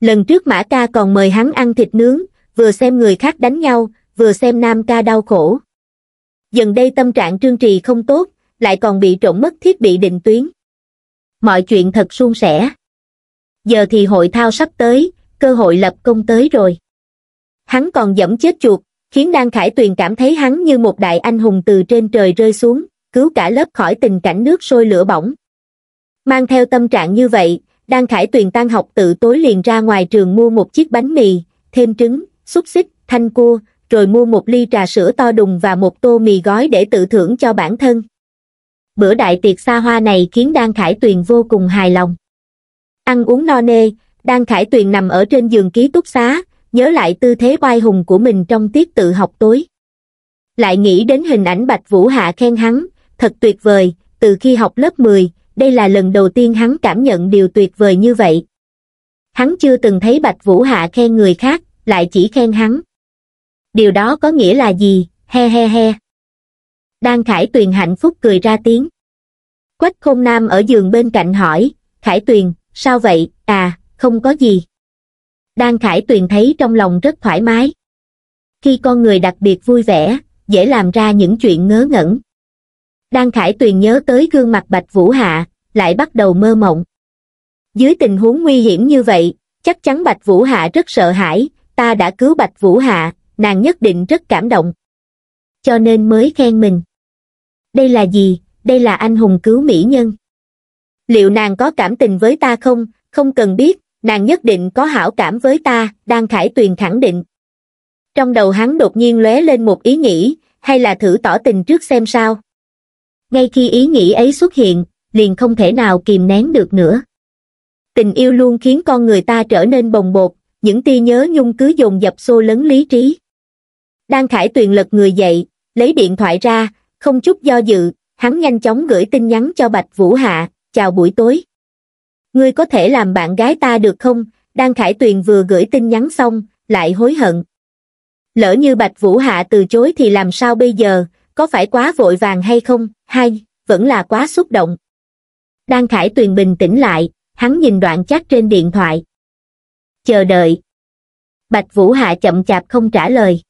Lần trước Mã Ca còn mời hắn ăn thịt nướng, vừa xem người khác đánh nhau, vừa xem Nam Ca đau khổ. Dần đây tâm trạng Trương Trì không tốt, lại còn bị trộm mất thiết bị định tuyến mọi chuyện thật suôn sẻ. Giờ thì hội thao sắp tới, cơ hội lập công tới rồi. Hắn còn dẫm chết chuột, khiến Đan Khải Tuyền cảm thấy hắn như một đại anh hùng từ trên trời rơi xuống, cứu cả lớp khỏi tình cảnh nước sôi lửa bỏng. Mang theo tâm trạng như vậy, Đan Khải Tuyền tan học tự tối liền ra ngoài trường mua một chiếc bánh mì, thêm trứng, xúc xích, thanh cua, rồi mua một ly trà sữa to đùng và một tô mì gói để tự thưởng cho bản thân bữa đại tiệc xa hoa này khiến Đan Khải Tuyền vô cùng hài lòng. Ăn uống no nê, Đan Khải Tuyền nằm ở trên giường ký túc xá, nhớ lại tư thế oai hùng của mình trong tiết tự học tối. Lại nghĩ đến hình ảnh Bạch Vũ Hạ khen hắn, thật tuyệt vời, từ khi học lớp 10, đây là lần đầu tiên hắn cảm nhận điều tuyệt vời như vậy. Hắn chưa từng thấy Bạch Vũ Hạ khen người khác, lại chỉ khen hắn. Điều đó có nghĩa là gì, he he he. Đan khải tuyền hạnh phúc cười ra tiếng quách khôn nam ở giường bên cạnh hỏi khải tuyền sao vậy à không có gì Đan khải tuyền thấy trong lòng rất thoải mái khi con người đặc biệt vui vẻ dễ làm ra những chuyện ngớ ngẩn Đan khải tuyền nhớ tới gương mặt bạch vũ hạ lại bắt đầu mơ mộng dưới tình huống nguy hiểm như vậy chắc chắn bạch vũ hạ rất sợ hãi ta đã cứu bạch vũ hạ nàng nhất định rất cảm động cho nên mới khen mình. Đây là gì, đây là anh hùng cứu mỹ nhân. Liệu nàng có cảm tình với ta không, không cần biết, nàng nhất định có hảo cảm với ta, đang khải tuyền khẳng định. Trong đầu hắn đột nhiên lóe lên một ý nghĩ, hay là thử tỏ tình trước xem sao. Ngay khi ý nghĩ ấy xuất hiện, liền không thể nào kìm nén được nữa. Tình yêu luôn khiến con người ta trở nên bồng bột, những tia nhớ nhung cứ dồn dập xô lấn lý trí. Đang khải tuyền lật người dậy, lấy điện thoại ra, không chút do dự, hắn nhanh chóng gửi tin nhắn cho Bạch Vũ Hạ, chào buổi tối. Ngươi có thể làm bạn gái ta được không? Đan Khải Tuyền vừa gửi tin nhắn xong, lại hối hận. Lỡ như Bạch Vũ Hạ từ chối thì làm sao bây giờ, có phải quá vội vàng hay không, hay, vẫn là quá xúc động. Đan Khải Tuyền bình tĩnh lại, hắn nhìn đoạn chat trên điện thoại. Chờ đợi. Bạch Vũ Hạ chậm chạp không trả lời.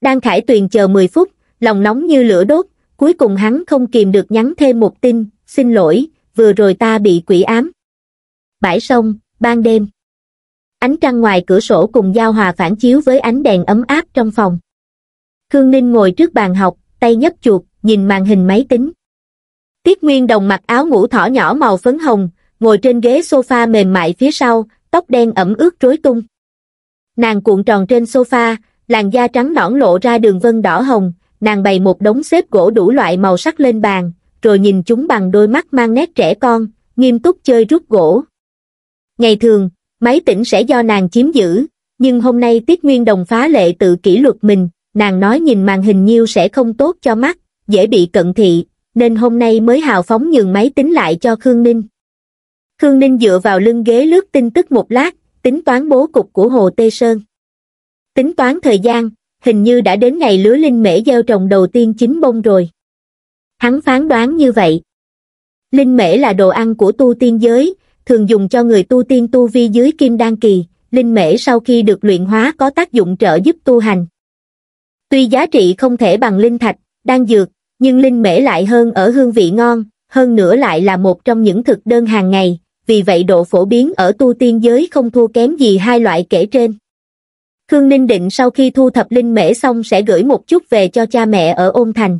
Đan Khải Tuyền chờ 10 phút, lòng nóng như lửa đốt, cuối cùng hắn không kìm được nhắn thêm một tin, xin lỗi, vừa rồi ta bị quỷ ám. Bãi sông, ban đêm. Ánh trăng ngoài cửa sổ cùng giao hòa phản chiếu với ánh đèn ấm áp trong phòng. Khương Ninh ngồi trước bàn học, tay nhấp chuột, nhìn màn hình máy tính. Tiết Nguyên Đồng mặc áo ngủ thỏ nhỏ màu phấn hồng, ngồi trên ghế sofa mềm mại phía sau, tóc đen ẩm ướt rối tung. Nàng cuộn tròn trên sofa, làn da trắng nõn lộ ra đường vân đỏ hồng, nàng bày một đống xếp gỗ đủ loại màu sắc lên bàn, rồi nhìn chúng bằng đôi mắt mang nét trẻ con, nghiêm túc chơi rút gỗ. Ngày thường, máy tỉnh sẽ do nàng chiếm giữ, nhưng hôm nay Tiết Nguyên Đồng phá lệ tự kỷ luật mình, nàng nói nhìn màn hình nhiêu sẽ không tốt cho mắt, dễ bị cận thị, nên hôm nay mới hào phóng nhường máy tính lại cho Khương Ninh. Khương Ninh dựa vào lưng ghế lướt tin tức một lát, tính toán bố cục của Hồ Tê Sơn. Tính toán thời gian, hình như đã đến ngày lứa linh mễ gieo trồng đầu tiên chín bông rồi. Hắn phán đoán như vậy. Linh mễ là đồ ăn của tu tiên giới, thường dùng cho người tu tiên tu vi dưới kim đan kỳ, linh mễ sau khi được luyện hóa có tác dụng trợ giúp tu hành. Tuy giá trị không thể bằng linh thạch, đan dược, nhưng linh mễ lại hơn ở hương vị ngon, hơn nữa lại là một trong những thực đơn hàng ngày, vì vậy độ phổ biến ở tu tiên giới không thua kém gì hai loại kể trên. Khương Ninh định sau khi thu thập linh mễ xong sẽ gửi một chút về cho cha mẹ ở Ôn Thành.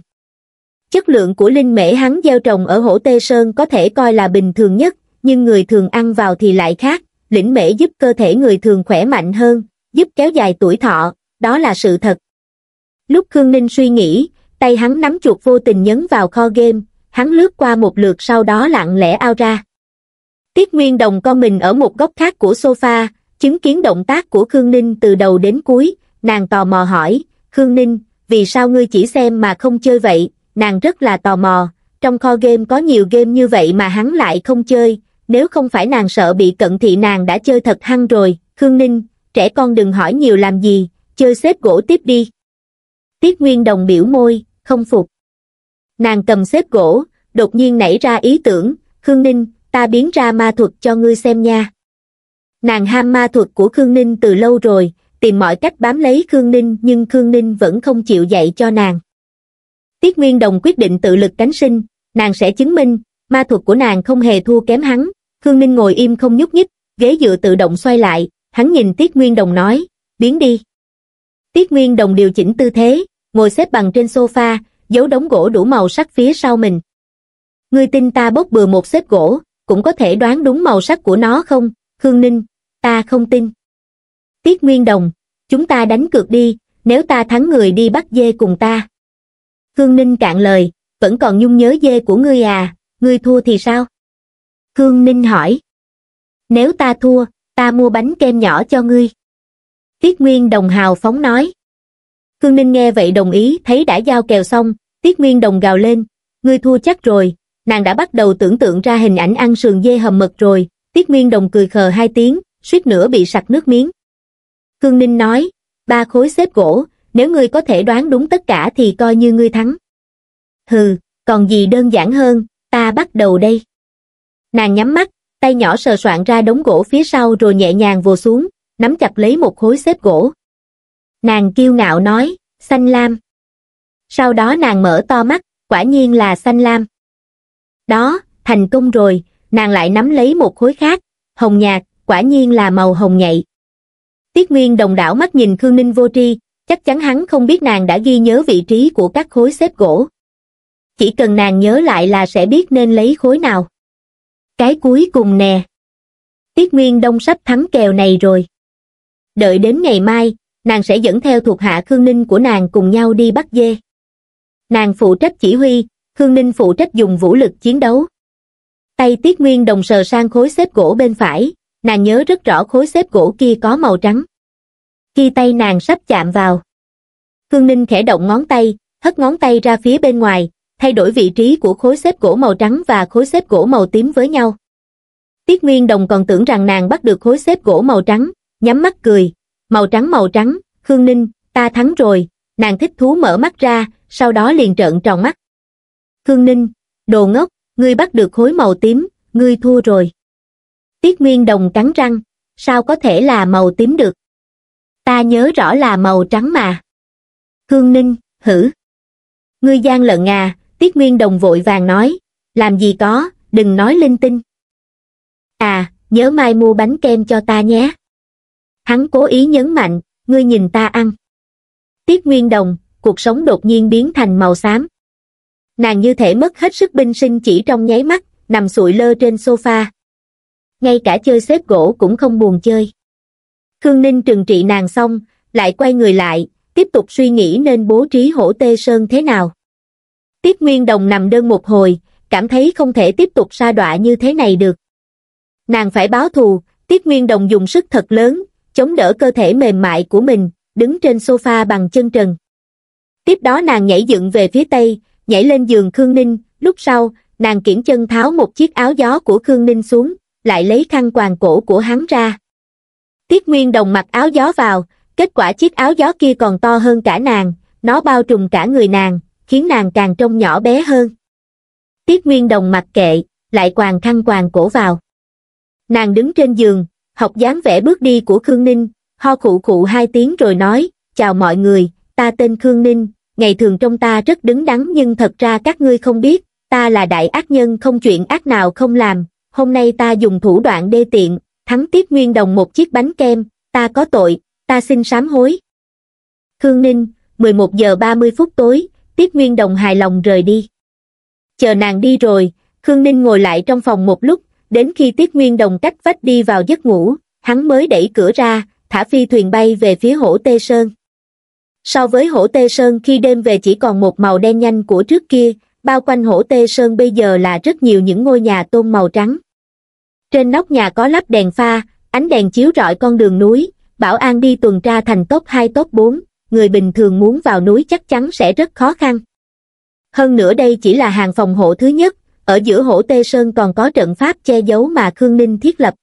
Chất lượng của linh mễ hắn gieo trồng ở Hổ Tê Sơn có thể coi là bình thường nhất, nhưng người thường ăn vào thì lại khác. Linh mễ giúp cơ thể người thường khỏe mạnh hơn, giúp kéo dài tuổi thọ, đó là sự thật. Lúc Khương Ninh suy nghĩ, tay hắn nắm chuột vô tình nhấn vào kho game, hắn lướt qua một lượt sau đó lặng lẽ ao ra. Tiết Nguyên Đồng con mình ở một góc khác của sofa, chứng kiến động tác của khương ninh từ đầu đến cuối nàng tò mò hỏi khương ninh vì sao ngươi chỉ xem mà không chơi vậy nàng rất là tò mò trong kho game có nhiều game như vậy mà hắn lại không chơi nếu không phải nàng sợ bị cận thị nàng đã chơi thật hăng rồi khương ninh trẻ con đừng hỏi nhiều làm gì chơi xếp gỗ tiếp đi tiết nguyên đồng biểu môi không phục nàng cầm xếp gỗ đột nhiên nảy ra ý tưởng khương ninh ta biến ra ma thuật cho ngươi xem nha nàng ham ma thuật của khương ninh từ lâu rồi tìm mọi cách bám lấy khương ninh nhưng khương ninh vẫn không chịu dạy cho nàng tiết nguyên đồng quyết định tự lực cánh sinh nàng sẽ chứng minh ma thuật của nàng không hề thua kém hắn khương ninh ngồi im không nhúc nhích ghế dựa tự động xoay lại hắn nhìn tiết nguyên đồng nói biến đi tiết nguyên đồng điều chỉnh tư thế ngồi xếp bằng trên sofa giấu đống gỗ đủ màu sắc phía sau mình ngươi tin ta bốc bừa một xếp gỗ cũng có thể đoán đúng màu sắc của nó không Khương Ninh, ta không tin. Tiết Nguyên Đồng, chúng ta đánh cược đi, nếu ta thắng người đi bắt dê cùng ta. Khương Ninh cạn lời, vẫn còn nhung nhớ dê của ngươi à, ngươi thua thì sao? Khương Ninh hỏi. Nếu ta thua, ta mua bánh kem nhỏ cho ngươi. Tiết Nguyên Đồng hào phóng nói. Khương Ninh nghe vậy đồng ý thấy đã giao kèo xong, Tiết Nguyên Đồng gào lên, ngươi thua chắc rồi, nàng đã bắt đầu tưởng tượng ra hình ảnh ăn sườn dê hầm mật rồi, Tiết Nguyên Đồng cười khờ hai tiếng, suýt nữa bị sặc nước miếng. Khương Ninh nói, ba khối xếp gỗ, nếu ngươi có thể đoán đúng tất cả thì coi như ngươi thắng. Hừ, còn gì đơn giản hơn, ta bắt đầu đây. Nàng nhắm mắt, tay nhỏ sờ soạn ra đống gỗ phía sau rồi nhẹ nhàng vồ xuống, nắm chặt lấy một khối xếp gỗ. Nàng kiêu ngạo nói, xanh lam. Sau đó nàng mở to mắt, quả nhiên là xanh lam. Đó, thành công rồi, nàng lại nắm lấy một khối khác, hồng nhạt, quả nhiên là màu hồng nhạy. Tiết Nguyên đồng đảo mắt nhìn Khương Ninh vô tri, chắc chắn hắn không biết nàng đã ghi nhớ vị trí của các khối xếp gỗ. Chỉ cần nàng nhớ lại là sẽ biết nên lấy khối nào. Cái cuối cùng nè. Tiết Nguyên Đông sắp thắng kèo này rồi. Đợi đến ngày mai, nàng sẽ dẫn theo thuộc hạ Khương Ninh của nàng cùng nhau đi bắt dê. Nàng phụ trách chỉ huy, Khương Ninh phụ trách dùng vũ lực chiến đấu. Tay Tiết Nguyên đồng sờ sang khối xếp gỗ bên phải, nàng nhớ rất rõ khối xếp gỗ kia có màu trắng. Khi tay nàng sắp chạm vào, Khương Ninh khẽ động ngón tay, hất ngón tay ra phía bên ngoài, thay đổi vị trí của khối xếp gỗ màu trắng và khối xếp gỗ màu tím với nhau. Tiết Nguyên Đồng còn tưởng rằng nàng bắt được khối xếp gỗ màu trắng, nhắm mắt cười, màu trắng màu trắng, Khương Ninh, ta thắng rồi, nàng thích thú mở mắt ra, sau đó liền trợn tròn mắt. Khương Ninh, đồ ngốc, ngươi bắt được khối màu tím, ngươi thua rồi. Tiết Nguyên Đồng cắn răng, sao có thể là màu tím được? Ta nhớ rõ là màu trắng mà. Hương Ninh, hử. Ngươi gian lận à, Tiết Nguyên Đồng vội vàng nói, làm gì có, đừng nói linh tinh. À, nhớ mai mua bánh kem cho ta nhé. Hắn cố ý nhấn mạnh, ngươi nhìn ta ăn. Tiết Nguyên Đồng, cuộc sống đột nhiên biến thành màu xám nàng như thể mất hết sức binh sinh chỉ trong nháy mắt, nằm sụi lơ trên sofa. Ngay cả chơi xếp gỗ cũng không buồn chơi. Khương Ninh trừng trị nàng xong, lại quay người lại, tiếp tục suy nghĩ nên bố trí hổ tê sơn thế nào. Tiết Nguyên Đồng nằm đơn một hồi, cảm thấy không thể tiếp tục sa đọa như thế này được. Nàng phải báo thù, Tiết Nguyên Đồng dùng sức thật lớn, chống đỡ cơ thể mềm mại của mình, đứng trên sofa bằng chân trần. Tiếp đó nàng nhảy dựng về phía tây, nhảy lên giường Khương Ninh, lúc sau, nàng kiển chân tháo một chiếc áo gió của Khương Ninh xuống, lại lấy khăn quàng cổ của hắn ra. Tiết Nguyên Đồng mặc áo gió vào, kết quả chiếc áo gió kia còn to hơn cả nàng, nó bao trùm cả người nàng, khiến nàng càng trông nhỏ bé hơn. Tiết Nguyên Đồng mặc kệ, lại quàng khăn quàng cổ vào. Nàng đứng trên giường, học dáng vẻ bước đi của Khương Ninh, ho khụ khụ hai tiếng rồi nói, chào mọi người, ta tên Khương Ninh, ngày thường trong ta rất đứng đắn nhưng thật ra các ngươi không biết, ta là đại ác nhân không chuyện ác nào không làm, hôm nay ta dùng thủ đoạn đê tiện, thắng tiếp nguyên đồng một chiếc bánh kem, ta có tội, ta xin sám hối. Khương Ninh, 11 giờ 30 phút tối, tiếp nguyên đồng hài lòng rời đi. Chờ nàng đi rồi, Khương Ninh ngồi lại trong phòng một lúc, đến khi tiếp Nguyên Đồng cách vách đi vào giấc ngủ, hắn mới đẩy cửa ra, thả phi thuyền bay về phía hổ Tê Sơn so với hổ tê sơn khi đêm về chỉ còn một màu đen nhanh của trước kia bao quanh hổ tê sơn bây giờ là rất nhiều những ngôi nhà tôn màu trắng trên nóc nhà có lắp đèn pha ánh đèn chiếu rọi con đường núi bảo an đi tuần tra thành tốt hai tốt bốn người bình thường muốn vào núi chắc chắn sẽ rất khó khăn hơn nữa đây chỉ là hàng phòng hộ thứ nhất ở giữa hổ tê sơn còn có trận pháp che giấu mà khương ninh thiết lập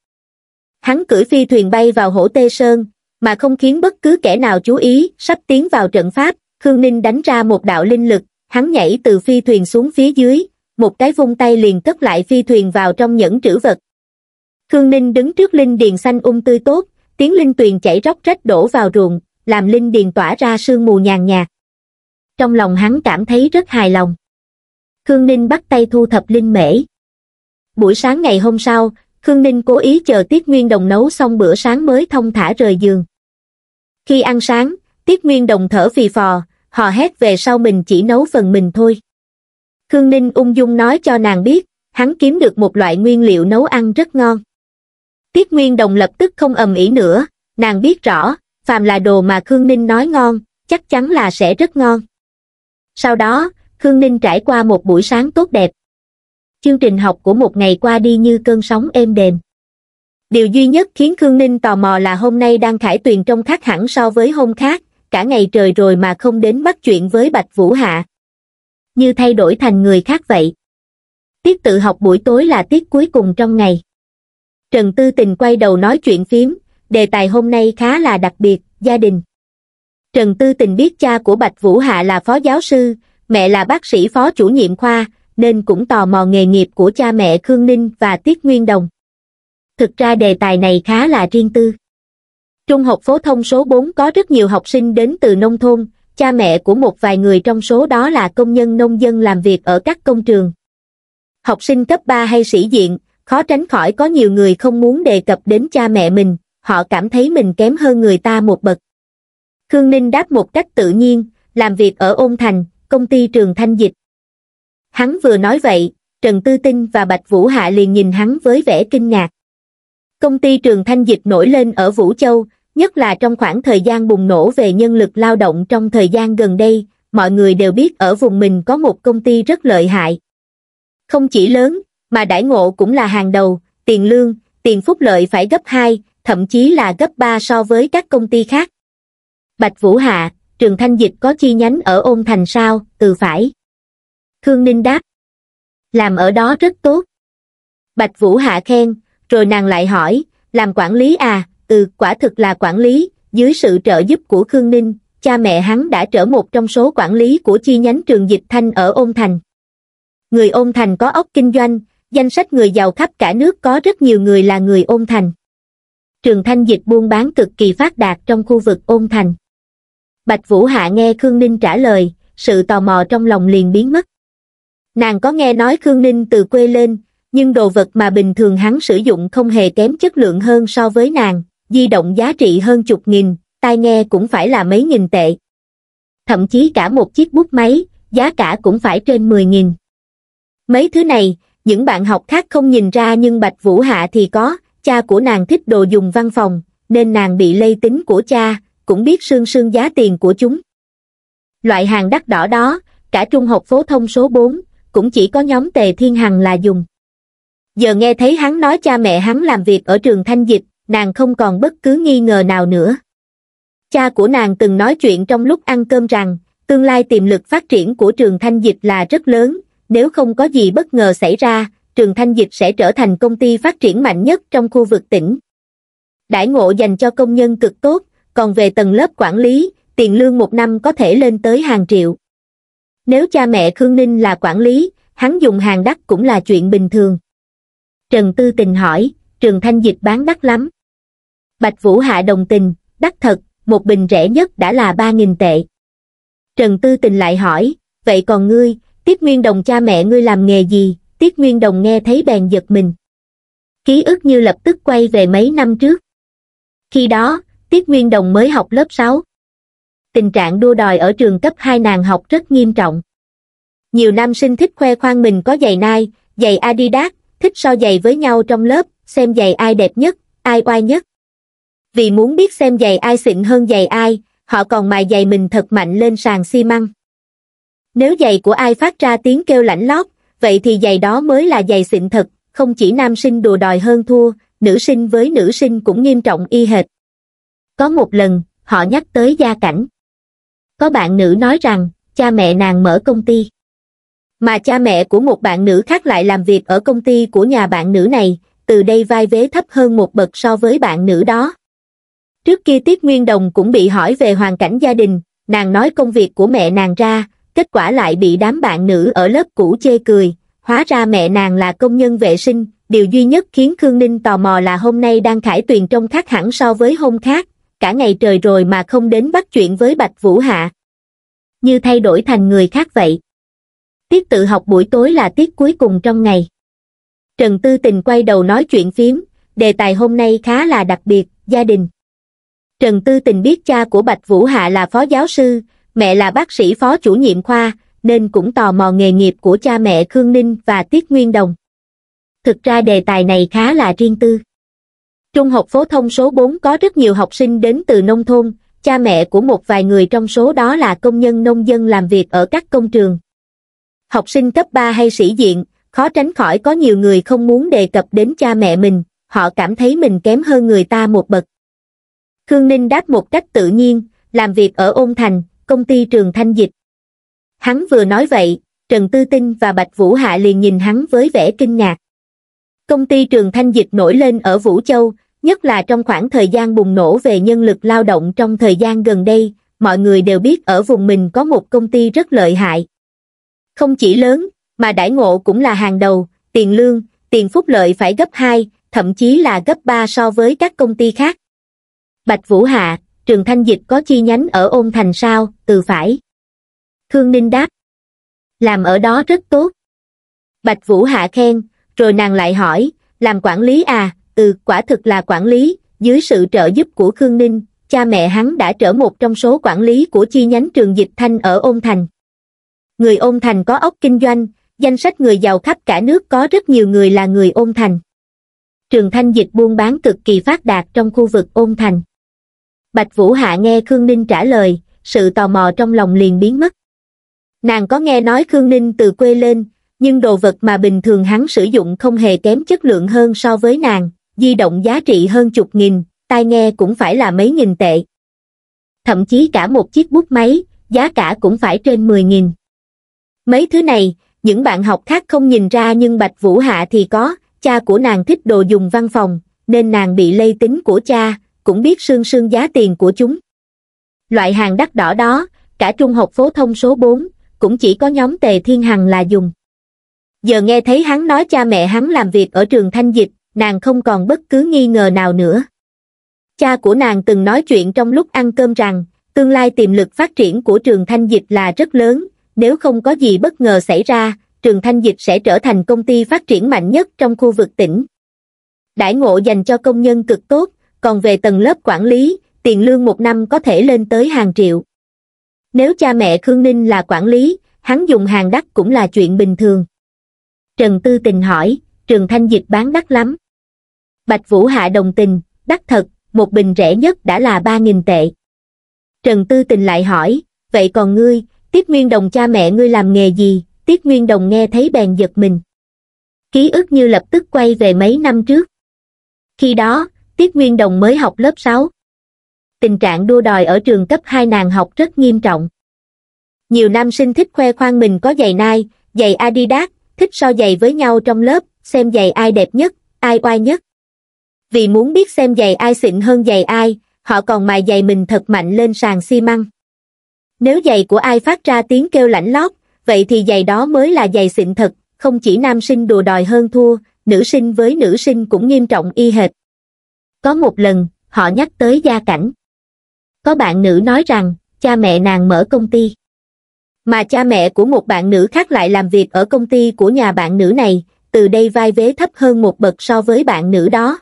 hắn cưỡi phi thuyền bay vào hổ tê sơn mà không khiến bất cứ kẻ nào chú ý sắp tiến vào trận pháp khương ninh đánh ra một đạo linh lực hắn nhảy từ phi thuyền xuống phía dưới một cái vung tay liền cất lại phi thuyền vào trong những trữ vật khương ninh đứng trước linh điền xanh ung um tươi tốt tiếng linh tuyền chảy róc rách đổ vào ruộng làm linh điền tỏa ra sương mù nhàn nhạt trong lòng hắn cảm thấy rất hài lòng khương ninh bắt tay thu thập linh mễ buổi sáng ngày hôm sau khương ninh cố ý chờ tiết nguyên đồng nấu xong bữa sáng mới thông thả rời giường khi ăn sáng tiết nguyên đồng thở phì phò họ hét về sau mình chỉ nấu phần mình thôi khương ninh ung dung nói cho nàng biết hắn kiếm được một loại nguyên liệu nấu ăn rất ngon tiết nguyên đồng lập tức không ầm ĩ nữa nàng biết rõ phàm là đồ mà khương ninh nói ngon chắc chắn là sẽ rất ngon sau đó khương ninh trải qua một buổi sáng tốt đẹp chương trình học của một ngày qua đi như cơn sóng êm đềm Điều duy nhất khiến Khương Ninh tò mò là hôm nay đang khải tuyền trông khác hẳn so với hôm khác, cả ngày trời rồi mà không đến bắt chuyện với Bạch Vũ Hạ. Như thay đổi thành người khác vậy. Tiết tự học buổi tối là tiết cuối cùng trong ngày. Trần Tư Tình quay đầu nói chuyện phím, đề tài hôm nay khá là đặc biệt, gia đình. Trần Tư Tình biết cha của Bạch Vũ Hạ là phó giáo sư, mẹ là bác sĩ phó chủ nhiệm khoa, nên cũng tò mò nghề nghiệp của cha mẹ Khương Ninh và Tiết Nguyên Đồng thực ra đề tài này khá là riêng tư. Trung học phổ thông số 4 có rất nhiều học sinh đến từ nông thôn, cha mẹ của một vài người trong số đó là công nhân nông dân làm việc ở các công trường. Học sinh cấp 3 hay sĩ diện, khó tránh khỏi có nhiều người không muốn đề cập đến cha mẹ mình, họ cảm thấy mình kém hơn người ta một bậc. Khương Ninh đáp một cách tự nhiên, làm việc ở Ôn Thành, công ty trường Thanh Dịch. Hắn vừa nói vậy, Trần Tư Tinh và Bạch Vũ Hạ liền nhìn hắn với vẻ kinh ngạc công ty trường thanh dịch nổi lên ở Vũ Châu, nhất là trong khoảng thời gian bùng nổ về nhân lực lao động trong thời gian gần đây, mọi người đều biết ở vùng mình có một công ty rất lợi hại. Không chỉ lớn, mà đãi ngộ cũng là hàng đầu, tiền lương, tiền phúc lợi phải gấp 2, thậm chí là gấp 3 so với các công ty khác. Bạch Vũ Hạ, trường thanh dịch có chi nhánh ở ôn thành sao, từ phải. Khương Ninh đáp. Làm ở đó rất tốt. Bạch Vũ Hạ khen, rồi nàng lại hỏi làm quản lý à ừ quả thực là quản lý dưới sự trợ giúp của khương ninh cha mẹ hắn đã trở một trong số quản lý của chi nhánh trường dịch thanh ở ôn thành người ôn thành có ốc kinh doanh danh sách người giàu khắp cả nước có rất nhiều người là người ôn thành trường thanh dịch buôn bán cực kỳ phát đạt trong khu vực ôn thành bạch vũ hạ nghe khương ninh trả lời sự tò mò trong lòng liền biến mất nàng có nghe nói khương ninh từ quê lên nhưng đồ vật mà bình thường hắn sử dụng không hề kém chất lượng hơn so với nàng, di động giá trị hơn chục nghìn, tai nghe cũng phải là mấy nghìn tệ. Thậm chí cả một chiếc bút máy, giá cả cũng phải trên 10 nghìn. Mấy thứ này, những bạn học khác không nhìn ra nhưng Bạch Vũ Hạ thì có, cha của nàng thích đồ dùng văn phòng, nên nàng bị lây tính của cha, cũng biết sương sương giá tiền của chúng. Loại hàng đắt đỏ đó, cả trung học phổ thông số 4, cũng chỉ có nhóm tề thiên hằng là dùng giờ nghe thấy hắn nói cha mẹ hắn làm việc ở trường thanh dịch nàng không còn bất cứ nghi ngờ nào nữa cha của nàng từng nói chuyện trong lúc ăn cơm rằng tương lai tiềm lực phát triển của trường thanh dịch là rất lớn nếu không có gì bất ngờ xảy ra trường thanh dịch sẽ trở thành công ty phát triển mạnh nhất trong khu vực tỉnh đãi ngộ dành cho công nhân cực tốt còn về tầng lớp quản lý tiền lương một năm có thể lên tới hàng triệu nếu cha mẹ khương ninh là quản lý hắn dùng hàng đắt cũng là chuyện bình thường Trần Tư Tình hỏi, trường thanh dịch bán đắt lắm. Bạch Vũ Hạ đồng tình, đắt thật, một bình rẻ nhất đã là 3.000 tệ. Trần Tư Tình lại hỏi, vậy còn ngươi, Tiết Nguyên Đồng cha mẹ ngươi làm nghề gì? Tiết Nguyên Đồng nghe thấy bèn giật mình. Ký ức như lập tức quay về mấy năm trước. Khi đó, Tiết Nguyên Đồng mới học lớp 6. Tình trạng đua đòi ở trường cấp 2 nàng học rất nghiêm trọng. Nhiều nam sinh thích khoe khoang mình có giày nai, giày Adidas, thích so giày với nhau trong lớp, xem giày ai đẹp nhất, ai oai nhất. Vì muốn biết xem giày ai xịn hơn giày ai, họ còn mài giày mình thật mạnh lên sàn xi măng. Nếu giày của ai phát ra tiếng kêu lãnh lót, vậy thì giày đó mới là giày xịn thật, không chỉ nam sinh đùa đòi hơn thua, nữ sinh với nữ sinh cũng nghiêm trọng y hệt. Có một lần, họ nhắc tới gia cảnh. Có bạn nữ nói rằng, cha mẹ nàng mở công ty mà cha mẹ của một bạn nữ khác lại làm việc ở công ty của nhà bạn nữ này, từ đây vai vế thấp hơn một bậc so với bạn nữ đó. Trước kia Tiết Nguyên Đồng cũng bị hỏi về hoàn cảnh gia đình, nàng nói công việc của mẹ nàng ra, kết quả lại bị đám bạn nữ ở lớp cũ chê cười, hóa ra mẹ nàng là công nhân vệ sinh, điều duy nhất khiến Khương Ninh tò mò là hôm nay đang khải tuyền trông khác hẳn so với hôm khác, cả ngày trời rồi mà không đến bắt chuyện với Bạch Vũ Hạ. Như thay đổi thành người khác vậy tiết tự học buổi tối là tiết cuối cùng trong ngày trần tư tình quay đầu nói chuyện phím đề tài hôm nay khá là đặc biệt gia đình trần tư tình biết cha của bạch vũ hạ là phó giáo sư mẹ là bác sĩ phó chủ nhiệm khoa nên cũng tò mò nghề nghiệp của cha mẹ khương ninh và tiết nguyên đồng thực ra đề tài này khá là riêng tư trung học phổ thông số bốn có rất nhiều học sinh đến từ nông thôn cha mẹ của một vài người trong số đó là công nhân nông dân làm việc ở các công trường học sinh cấp 3 hay sĩ diện, khó tránh khỏi có nhiều người không muốn đề cập đến cha mẹ mình, họ cảm thấy mình kém hơn người ta một bậc. Khương Ninh đáp một cách tự nhiên, làm việc ở Ôn Thành, công ty trường Thanh Dịch. Hắn vừa nói vậy, Trần Tư Tinh và Bạch Vũ Hạ liền nhìn hắn với vẻ kinh ngạc. Công ty trường Thanh Dịch nổi lên ở Vũ Châu, nhất là trong khoảng thời gian bùng nổ về nhân lực lao động trong thời gian gần đây, mọi người đều biết ở vùng mình có một công ty rất lợi hại. Không chỉ lớn, mà đãi ngộ cũng là hàng đầu, tiền lương, tiền phúc lợi phải gấp 2, thậm chí là gấp 3 so với các công ty khác. Bạch Vũ Hạ, Trường Thanh Dịch có chi nhánh ở Ôn Thành sao, từ phải. Khương Ninh đáp. Làm ở đó rất tốt. Bạch Vũ Hạ khen, rồi nàng lại hỏi, làm quản lý à, ừ, quả thực là quản lý, dưới sự trợ giúp của Khương Ninh, cha mẹ hắn đã trở một trong số quản lý của chi nhánh trường dịch thanh ở Ôn Thành người ôn thành có ốc kinh doanh, danh sách người giàu khắp cả nước có rất nhiều người là người ôn thành. Trường Thanh Dịch buôn bán cực kỳ phát đạt trong khu vực ôn thành. Bạch Vũ Hạ nghe Khương Ninh trả lời, sự tò mò trong lòng liền biến mất. Nàng có nghe nói Khương Ninh từ quê lên, nhưng đồ vật mà bình thường hắn sử dụng không hề kém chất lượng hơn so với nàng, di động giá trị hơn chục nghìn, tai nghe cũng phải là mấy nghìn tệ. Thậm chí cả một chiếc bút máy, giá cả cũng phải trên 10 nghìn mấy thứ này những bạn học khác không nhìn ra nhưng bạch vũ hạ thì có cha của nàng thích đồ dùng văn phòng nên nàng bị lây tính của cha cũng biết sương sương giá tiền của chúng loại hàng đắt đỏ đó cả trung học phổ thông số 4, cũng chỉ có nhóm tề thiên hằng là dùng giờ nghe thấy hắn nói cha mẹ hắn làm việc ở trường thanh dịch nàng không còn bất cứ nghi ngờ nào nữa cha của nàng từng nói chuyện trong lúc ăn cơm rằng tương lai tiềm lực phát triển của trường thanh dịch là rất lớn nếu không có gì bất ngờ xảy ra trường thanh dịch sẽ trở thành công ty phát triển mạnh nhất trong khu vực tỉnh đãi ngộ dành cho công nhân cực tốt còn về tầng lớp quản lý tiền lương một năm có thể lên tới hàng triệu nếu cha mẹ khương ninh là quản lý hắn dùng hàng đắt cũng là chuyện bình thường trần tư tình hỏi trường thanh dịch bán đắt lắm bạch vũ hạ đồng tình đắt thật một bình rẻ nhất đã là ba nghìn tệ trần tư tình lại hỏi vậy còn ngươi Tiết Nguyên Đồng cha mẹ ngươi làm nghề gì, Tiết Nguyên Đồng nghe thấy bèn giật mình. Ký ức như lập tức quay về mấy năm trước. Khi đó, Tiết Nguyên Đồng mới học lớp 6. Tình trạng đua đòi ở trường cấp 2 nàng học rất nghiêm trọng. Nhiều nam sinh thích khoe khoang mình có giày nai, giày Adidas, thích so giày với nhau trong lớp, xem giày ai đẹp nhất, ai oai nhất. Vì muốn biết xem giày ai xịn hơn giày ai, họ còn mài giày mình thật mạnh lên sàn xi măng nếu giày của ai phát ra tiếng kêu lạnh lót vậy thì giày đó mới là giày xịn thật không chỉ nam sinh đùa đòi hơn thua nữ sinh với nữ sinh cũng nghiêm trọng y hệt có một lần họ nhắc tới gia cảnh có bạn nữ nói rằng cha mẹ nàng mở công ty mà cha mẹ của một bạn nữ khác lại làm việc ở công ty của nhà bạn nữ này từ đây vai vế thấp hơn một bậc so với bạn nữ đó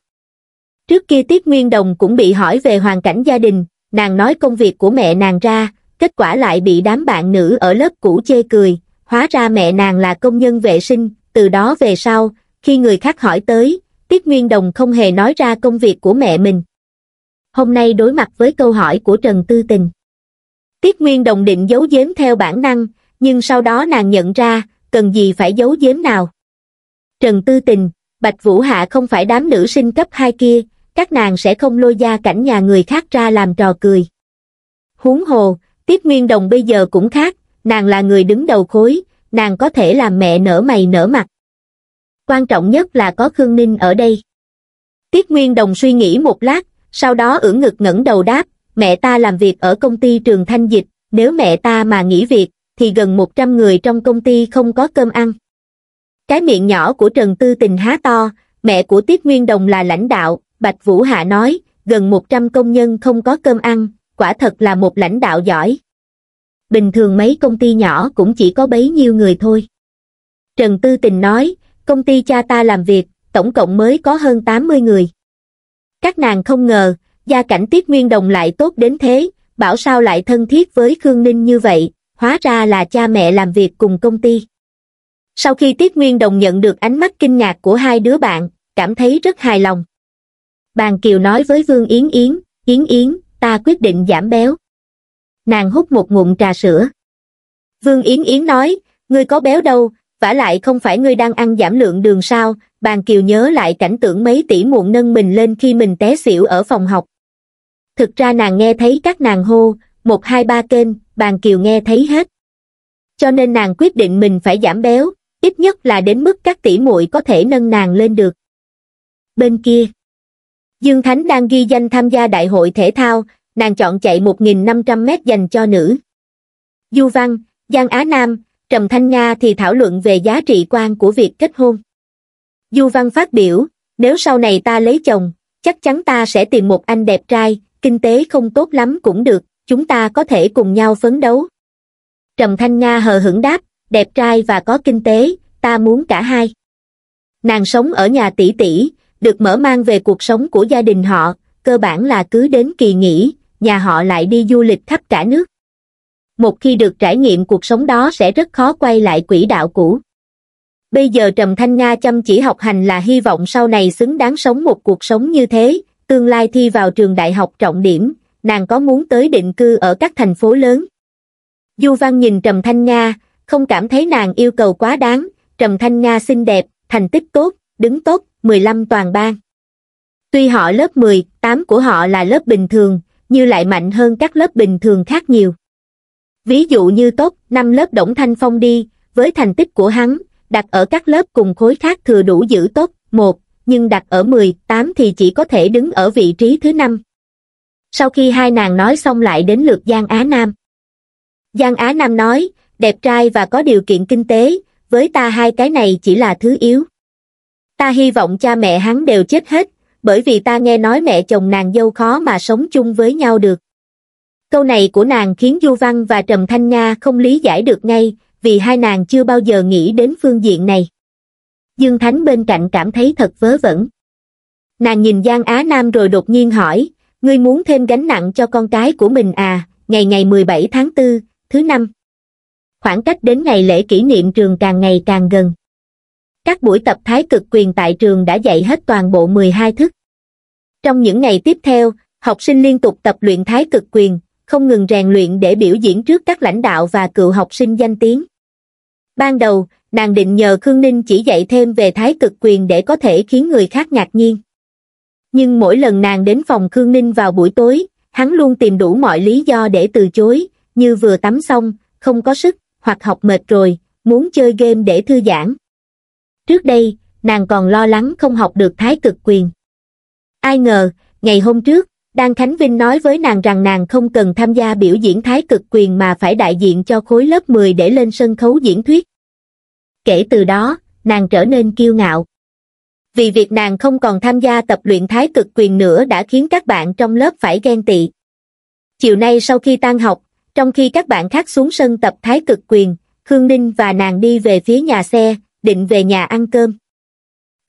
trước kia tiết nguyên đồng cũng bị hỏi về hoàn cảnh gia đình nàng nói công việc của mẹ nàng ra kết quả lại bị đám bạn nữ ở lớp cũ chê cười, hóa ra mẹ nàng là công nhân vệ sinh, từ đó về sau, khi người khác hỏi tới, Tiết Nguyên Đồng không hề nói ra công việc của mẹ mình. Hôm nay đối mặt với câu hỏi của Trần Tư Tình. Tiết Nguyên Đồng định giấu giếm theo bản năng, nhưng sau đó nàng nhận ra, cần gì phải giấu giếm nào. Trần Tư Tình, Bạch Vũ Hạ không phải đám nữ sinh cấp 2 kia, các nàng sẽ không lôi ra cảnh nhà người khác ra làm trò cười. Huống hồ, Tiết Nguyên Đồng bây giờ cũng khác, nàng là người đứng đầu khối, nàng có thể làm mẹ nở mày nở mặt. Quan trọng nhất là có Khương Ninh ở đây. Tiết Nguyên Đồng suy nghĩ một lát, sau đó ưỡn ngực ngẩng đầu đáp, mẹ ta làm việc ở công ty trường Thanh Dịch, nếu mẹ ta mà nghỉ việc, thì gần 100 người trong công ty không có cơm ăn. Cái miệng nhỏ của Trần Tư Tình há to, mẹ của Tiết Nguyên Đồng là lãnh đạo, Bạch Vũ Hạ nói, gần 100 công nhân không có cơm ăn, quả thật là một lãnh đạo giỏi. Bình thường mấy công ty nhỏ cũng chỉ có bấy nhiêu người thôi. Trần Tư Tình nói, công ty cha ta làm việc, tổng cộng mới có hơn 80 người. Các nàng không ngờ, gia cảnh Tiết Nguyên Đồng lại tốt đến thế, bảo sao lại thân thiết với Khương Ninh như vậy, hóa ra là cha mẹ làm việc cùng công ty. Sau khi Tiết Nguyên Đồng nhận được ánh mắt kinh ngạc của hai đứa bạn, cảm thấy rất hài lòng. Bàn Kiều nói với Vương Yến Yến, Yến Yến, ta quyết định giảm béo. Nàng hút một ngụm trà sữa. Vương Yến Yến nói, ngươi có béo đâu, vả lại không phải ngươi đang ăn giảm lượng đường sao, bàn kiều nhớ lại cảnh tượng mấy tỷ muộn nâng mình lên khi mình té xỉu ở phòng học. Thực ra nàng nghe thấy các nàng hô, một hai ba kênh, bàn kiều nghe thấy hết. Cho nên nàng quyết định mình phải giảm béo, ít nhất là đến mức các tỷ muội có thể nâng nàng lên được. Bên kia, dương Thánh đang ghi danh tham gia đại hội thể thao nàng chọn chạy 1.500m dành cho nữ du văn giang á nam trầm thanh nga thì thảo luận về giá trị quan của việc kết hôn du văn phát biểu nếu sau này ta lấy chồng chắc chắn ta sẽ tìm một anh đẹp trai kinh tế không tốt lắm cũng được chúng ta có thể cùng nhau phấn đấu trầm thanh nga hờ hững đáp đẹp trai và có kinh tế ta muốn cả hai nàng sống ở nhà tỷ tỷ được mở mang về cuộc sống của gia đình họ, cơ bản là cứ đến kỳ nghỉ, nhà họ lại đi du lịch khắp cả nước. Một khi được trải nghiệm cuộc sống đó sẽ rất khó quay lại quỹ đạo cũ. Bây giờ Trầm Thanh Nga chăm chỉ học hành là hy vọng sau này xứng đáng sống một cuộc sống như thế, tương lai thi vào trường đại học trọng điểm, nàng có muốn tới định cư ở các thành phố lớn. Du Văn nhìn Trầm Thanh Nga, không cảm thấy nàng yêu cầu quá đáng, Trầm Thanh Nga xinh đẹp, thành tích tốt, đứng tốt, 15 toàn bang. Tuy họ lớp 10, 8 của họ là lớp bình thường, nhưng lại mạnh hơn các lớp bình thường khác nhiều. Ví dụ như tốt, 5 lớp Đổng Thanh Phong đi, với thành tích của hắn, đặt ở các lớp cùng khối khác thừa đủ giữ tốt, 1, nhưng đặt ở 10, 8 thì chỉ có thể đứng ở vị trí thứ 5. Sau khi hai nàng nói xong lại đến lượt Giang Á Nam. Giang Á Nam nói, đẹp trai và có điều kiện kinh tế, với ta hai cái này chỉ là thứ yếu ta hy vọng cha mẹ hắn đều chết hết, bởi vì ta nghe nói mẹ chồng nàng dâu khó mà sống chung với nhau được. Câu này của nàng khiến Du Văn và Trầm Thanh Nga không lý giải được ngay, vì hai nàng chưa bao giờ nghĩ đến phương diện này. Dương Thánh bên cạnh cảm thấy thật vớ vẩn. Nàng nhìn Giang Á Nam rồi đột nhiên hỏi, ngươi muốn thêm gánh nặng cho con cái của mình à, ngày ngày 17 tháng 4, thứ năm. Khoảng cách đến ngày lễ kỷ niệm trường càng ngày càng gần các buổi tập thái cực quyền tại trường đã dạy hết toàn bộ 12 thức. Trong những ngày tiếp theo, học sinh liên tục tập luyện thái cực quyền, không ngừng rèn luyện để biểu diễn trước các lãnh đạo và cựu học sinh danh tiếng. Ban đầu, nàng định nhờ Khương Ninh chỉ dạy thêm về thái cực quyền để có thể khiến người khác ngạc nhiên. Nhưng mỗi lần nàng đến phòng Khương Ninh vào buổi tối, hắn luôn tìm đủ mọi lý do để từ chối, như vừa tắm xong, không có sức, hoặc học mệt rồi, muốn chơi game để thư giãn trước đây nàng còn lo lắng không học được thái cực quyền ai ngờ ngày hôm trước đan khánh vinh nói với nàng rằng nàng không cần tham gia biểu diễn thái cực quyền mà phải đại diện cho khối lớp 10 để lên sân khấu diễn thuyết kể từ đó nàng trở nên kiêu ngạo vì việc nàng không còn tham gia tập luyện thái cực quyền nữa đã khiến các bạn trong lớp phải ghen tị chiều nay sau khi tan học trong khi các bạn khác xuống sân tập thái cực quyền khương ninh và nàng đi về phía nhà xe định về nhà ăn cơm.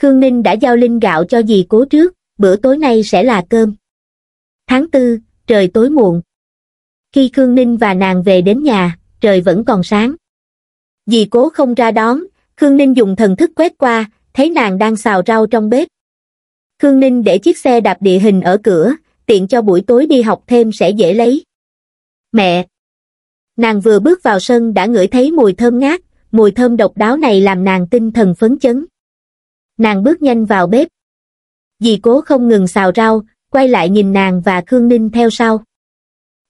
Khương Ninh đã giao linh gạo cho dì cố trước, bữa tối nay sẽ là cơm. Tháng tư, trời tối muộn. Khi Khương Ninh và nàng về đến nhà, trời vẫn còn sáng. Dì cố không ra đón, Khương Ninh dùng thần thức quét qua, thấy nàng đang xào rau trong bếp. Khương Ninh để chiếc xe đạp địa hình ở cửa, tiện cho buổi tối đi học thêm sẽ dễ lấy. Mẹ! Nàng vừa bước vào sân đã ngửi thấy mùi thơm ngát, mùi thơm độc đáo này làm nàng tinh thần phấn chấn. Nàng bước nhanh vào bếp. Dì cố không ngừng xào rau, quay lại nhìn nàng và Khương Ninh theo sau.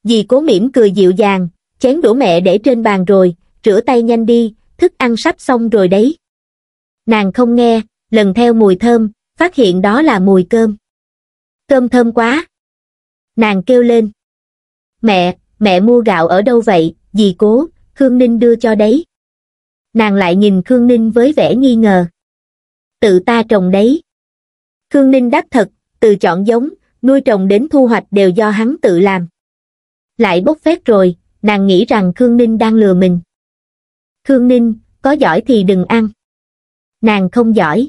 Dì cố mỉm cười dịu dàng, chén đũa mẹ để trên bàn rồi, rửa tay nhanh đi, thức ăn sắp xong rồi đấy. Nàng không nghe, lần theo mùi thơm, phát hiện đó là mùi cơm. Cơm thơm quá. Nàng kêu lên. Mẹ, mẹ mua gạo ở đâu vậy, dì cố, Khương Ninh đưa cho đấy nàng lại nhìn Khương Ninh với vẻ nghi ngờ. Tự ta trồng đấy. Khương Ninh đắc thật, từ chọn giống, nuôi trồng đến thu hoạch đều do hắn tự làm. Lại bốc phét rồi, nàng nghĩ rằng Khương Ninh đang lừa mình. Khương Ninh, có giỏi thì đừng ăn. Nàng không giỏi.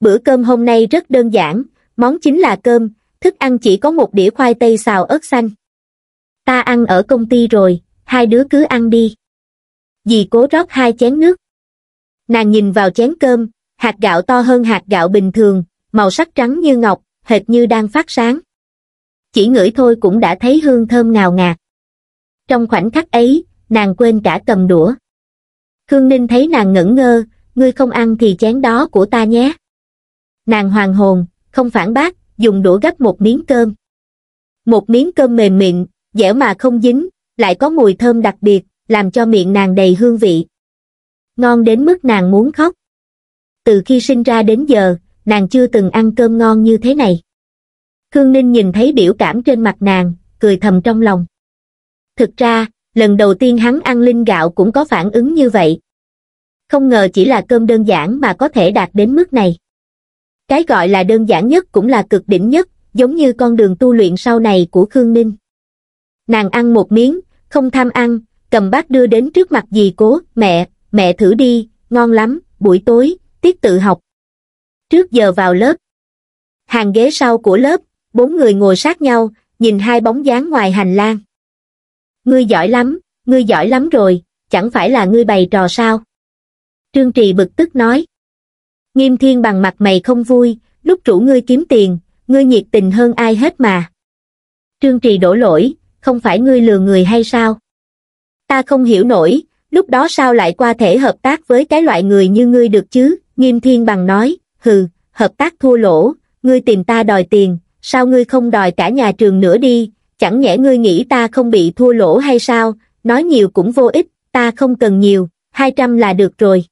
Bữa cơm hôm nay rất đơn giản, món chính là cơm, thức ăn chỉ có một đĩa khoai tây xào ớt xanh. Ta ăn ở công ty rồi, hai đứa cứ ăn đi dì cố rót hai chén nước. Nàng nhìn vào chén cơm, hạt gạo to hơn hạt gạo bình thường, màu sắc trắng như ngọc, hệt như đang phát sáng. Chỉ ngửi thôi cũng đã thấy hương thơm ngào ngạt. Trong khoảnh khắc ấy, nàng quên cả cầm đũa. Khương Ninh thấy nàng ngẩn ngơ, ngươi không ăn thì chén đó của ta nhé. Nàng hoàng hồn, không phản bác, dùng đũa gấp một miếng cơm. Một miếng cơm mềm mịn, dẻo mà không dính, lại có mùi thơm đặc biệt, làm cho miệng nàng đầy hương vị. Ngon đến mức nàng muốn khóc. Từ khi sinh ra đến giờ, nàng chưa từng ăn cơm ngon như thế này. Khương Ninh nhìn thấy biểu cảm trên mặt nàng, cười thầm trong lòng. Thực ra, lần đầu tiên hắn ăn linh gạo cũng có phản ứng như vậy. Không ngờ chỉ là cơm đơn giản mà có thể đạt đến mức này. Cái gọi là đơn giản nhất cũng là cực đỉnh nhất, giống như con đường tu luyện sau này của Khương Ninh. Nàng ăn một miếng, không tham ăn, cầm bát đưa đến trước mặt dì cố, mẹ, mẹ thử đi, ngon lắm, buổi tối, tiết tự học. Trước giờ vào lớp, hàng ghế sau của lớp, bốn người ngồi sát nhau, nhìn hai bóng dáng ngoài hành lang. Ngươi giỏi lắm, ngươi giỏi lắm rồi, chẳng phải là ngươi bày trò sao? Trương Trì bực tức nói. Nghiêm thiên bằng mặt mày không vui, lúc rủ ngươi kiếm tiền, ngươi nhiệt tình hơn ai hết mà. Trương Trì đổ lỗi, không phải ngươi lừa người hay sao? ta không hiểu nổi lúc đó sao lại qua thể hợp tác với cái loại người như ngươi được chứ nghiêm thiên bằng nói hừ hợp tác thua lỗ ngươi tìm ta đòi tiền sao ngươi không đòi cả nhà trường nữa đi chẳng nhẽ ngươi nghĩ ta không bị thua lỗ hay sao nói nhiều cũng vô ích ta không cần nhiều hai trăm là được rồi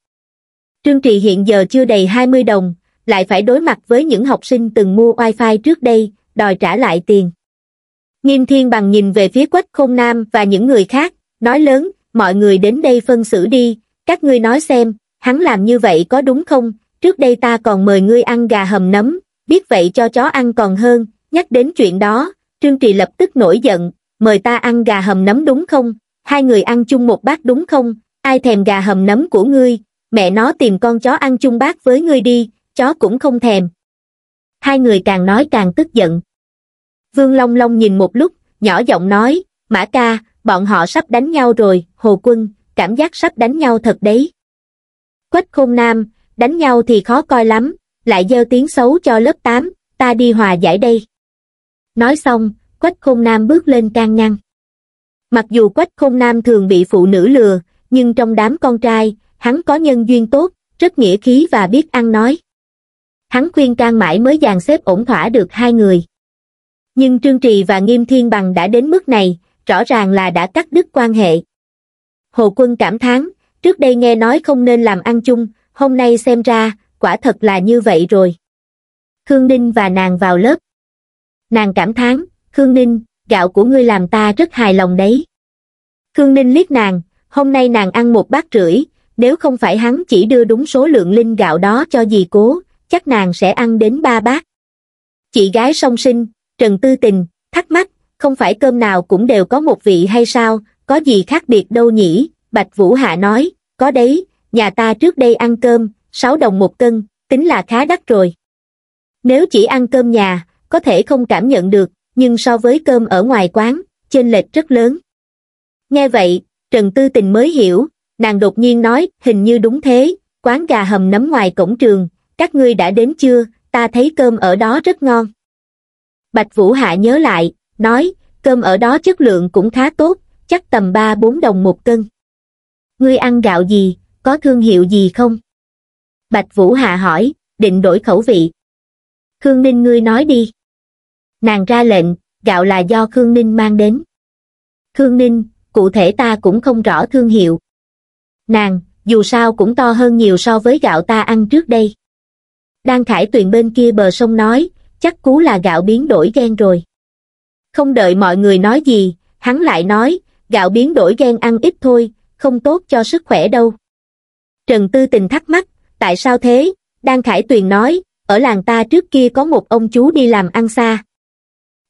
trương trì hiện giờ chưa đầy hai mươi đồng lại phải đối mặt với những học sinh từng mua wifi trước đây đòi trả lại tiền nghiêm thiên bằng nhìn về phía quách khôn nam và những người khác nói lớn, mọi người đến đây phân xử đi, các ngươi nói xem, hắn làm như vậy có đúng không, trước đây ta còn mời ngươi ăn gà hầm nấm, biết vậy cho chó ăn còn hơn, nhắc đến chuyện đó, Trương Trì lập tức nổi giận, mời ta ăn gà hầm nấm đúng không, hai người ăn chung một bát đúng không, ai thèm gà hầm nấm của ngươi, mẹ nó tìm con chó ăn chung bát với ngươi đi, chó cũng không thèm. Hai người càng nói càng tức giận. Vương Long Long nhìn một lúc, nhỏ giọng nói, Mã ca, bọn họ sắp đánh nhau rồi, Hồ Quân, cảm giác sắp đánh nhau thật đấy. Quách Khôn Nam, đánh nhau thì khó coi lắm, lại dơ tiếng xấu cho lớp 8, ta đi hòa giải đây. Nói xong, Quách Khôn Nam bước lên can ngăn. Mặc dù Quách Khôn Nam thường bị phụ nữ lừa, nhưng trong đám con trai, hắn có nhân duyên tốt, rất nghĩa khí và biết ăn nói. Hắn khuyên can mãi mới dàn xếp ổn thỏa được hai người. Nhưng Trương Trì và Nghiêm Thiên Bằng đã đến mức này, rõ ràng là đã cắt đứt quan hệ. Hồ Quân cảm thán, trước đây nghe nói không nên làm ăn chung, hôm nay xem ra, quả thật là như vậy rồi. Khương Ninh và nàng vào lớp. Nàng cảm thán, Khương Ninh, gạo của ngươi làm ta rất hài lòng đấy. Khương Ninh liếc nàng, hôm nay nàng ăn một bát rưỡi, nếu không phải hắn chỉ đưa đúng số lượng linh gạo đó cho dì cố, chắc nàng sẽ ăn đến ba bát. Chị gái song sinh, Trần Tư Tình, thắc mắc, không phải cơm nào cũng đều có một vị hay sao, có gì khác biệt đâu nhỉ, Bạch Vũ Hạ nói, có đấy, nhà ta trước đây ăn cơm, 6 đồng một cân, tính là khá đắt rồi. Nếu chỉ ăn cơm nhà, có thể không cảm nhận được, nhưng so với cơm ở ngoài quán, chênh lệch rất lớn. Nghe vậy, Trần Tư Tình mới hiểu, nàng đột nhiên nói, hình như đúng thế, quán gà hầm nấm ngoài cổng trường, các ngươi đã đến chưa, ta thấy cơm ở đó rất ngon. Bạch Vũ Hạ nhớ lại, nói cơm ở đó chất lượng cũng khá tốt chắc tầm ba bốn đồng một cân ngươi ăn gạo gì có thương hiệu gì không bạch vũ hà hỏi định đổi khẩu vị khương ninh ngươi nói đi nàng ra lệnh gạo là do khương ninh mang đến khương ninh cụ thể ta cũng không rõ thương hiệu nàng dù sao cũng to hơn nhiều so với gạo ta ăn trước đây đang khải tuyền bên kia bờ sông nói chắc cú là gạo biến đổi gen rồi không đợi mọi người nói gì, hắn lại nói, gạo biến đổi gen ăn ít thôi, không tốt cho sức khỏe đâu. Trần Tư Tình thắc mắc, tại sao thế? Đan Khải Tuyền nói, ở làng ta trước kia có một ông chú đi làm ăn xa.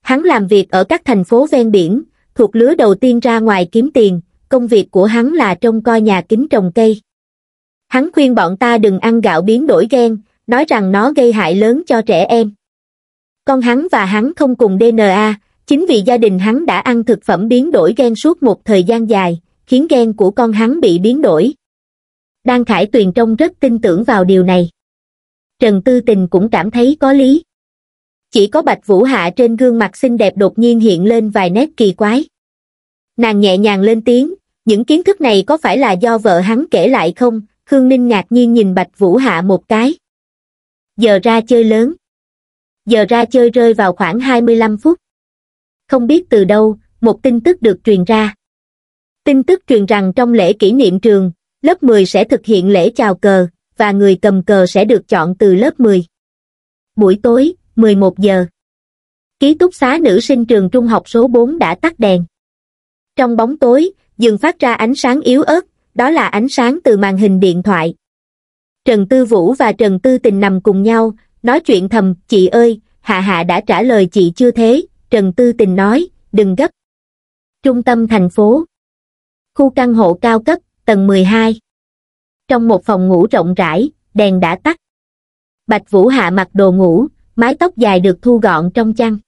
Hắn làm việc ở các thành phố ven biển, thuộc lứa đầu tiên ra ngoài kiếm tiền, công việc của hắn là trông coi nhà kính trồng cây. Hắn khuyên bọn ta đừng ăn gạo biến đổi gen, nói rằng nó gây hại lớn cho trẻ em. Con hắn và hắn không cùng DNA, Chính vì gia đình hắn đã ăn thực phẩm biến đổi gen suốt một thời gian dài, khiến gen của con hắn bị biến đổi. Đan Khải Tuyền Trông rất tin tưởng vào điều này. Trần Tư Tình cũng cảm thấy có lý. Chỉ có Bạch Vũ Hạ trên gương mặt xinh đẹp đột nhiên hiện lên vài nét kỳ quái. Nàng nhẹ nhàng lên tiếng, những kiến thức này có phải là do vợ hắn kể lại không? Khương Ninh ngạc nhiên nhìn Bạch Vũ Hạ một cái. Giờ ra chơi lớn. Giờ ra chơi rơi vào khoảng 25 phút không biết từ đâu, một tin tức được truyền ra. Tin tức truyền rằng trong lễ kỷ niệm trường, lớp 10 sẽ thực hiện lễ chào cờ, và người cầm cờ sẽ được chọn từ lớp 10. Buổi tối, 11 giờ. Ký túc xá nữ sinh trường trung học số 4 đã tắt đèn. Trong bóng tối, dừng phát ra ánh sáng yếu ớt, đó là ánh sáng từ màn hình điện thoại. Trần Tư Vũ và Trần Tư Tình nằm cùng nhau, nói chuyện thầm, chị ơi, Hạ Hạ đã trả lời chị chưa thế, Trần Tư Tình nói, đừng gấp. Trung tâm thành phố. Khu căn hộ cao cấp, tầng 12. Trong một phòng ngủ rộng rãi, đèn đã tắt. Bạch Vũ hạ mặc đồ ngủ, mái tóc dài được thu gọn trong chăn.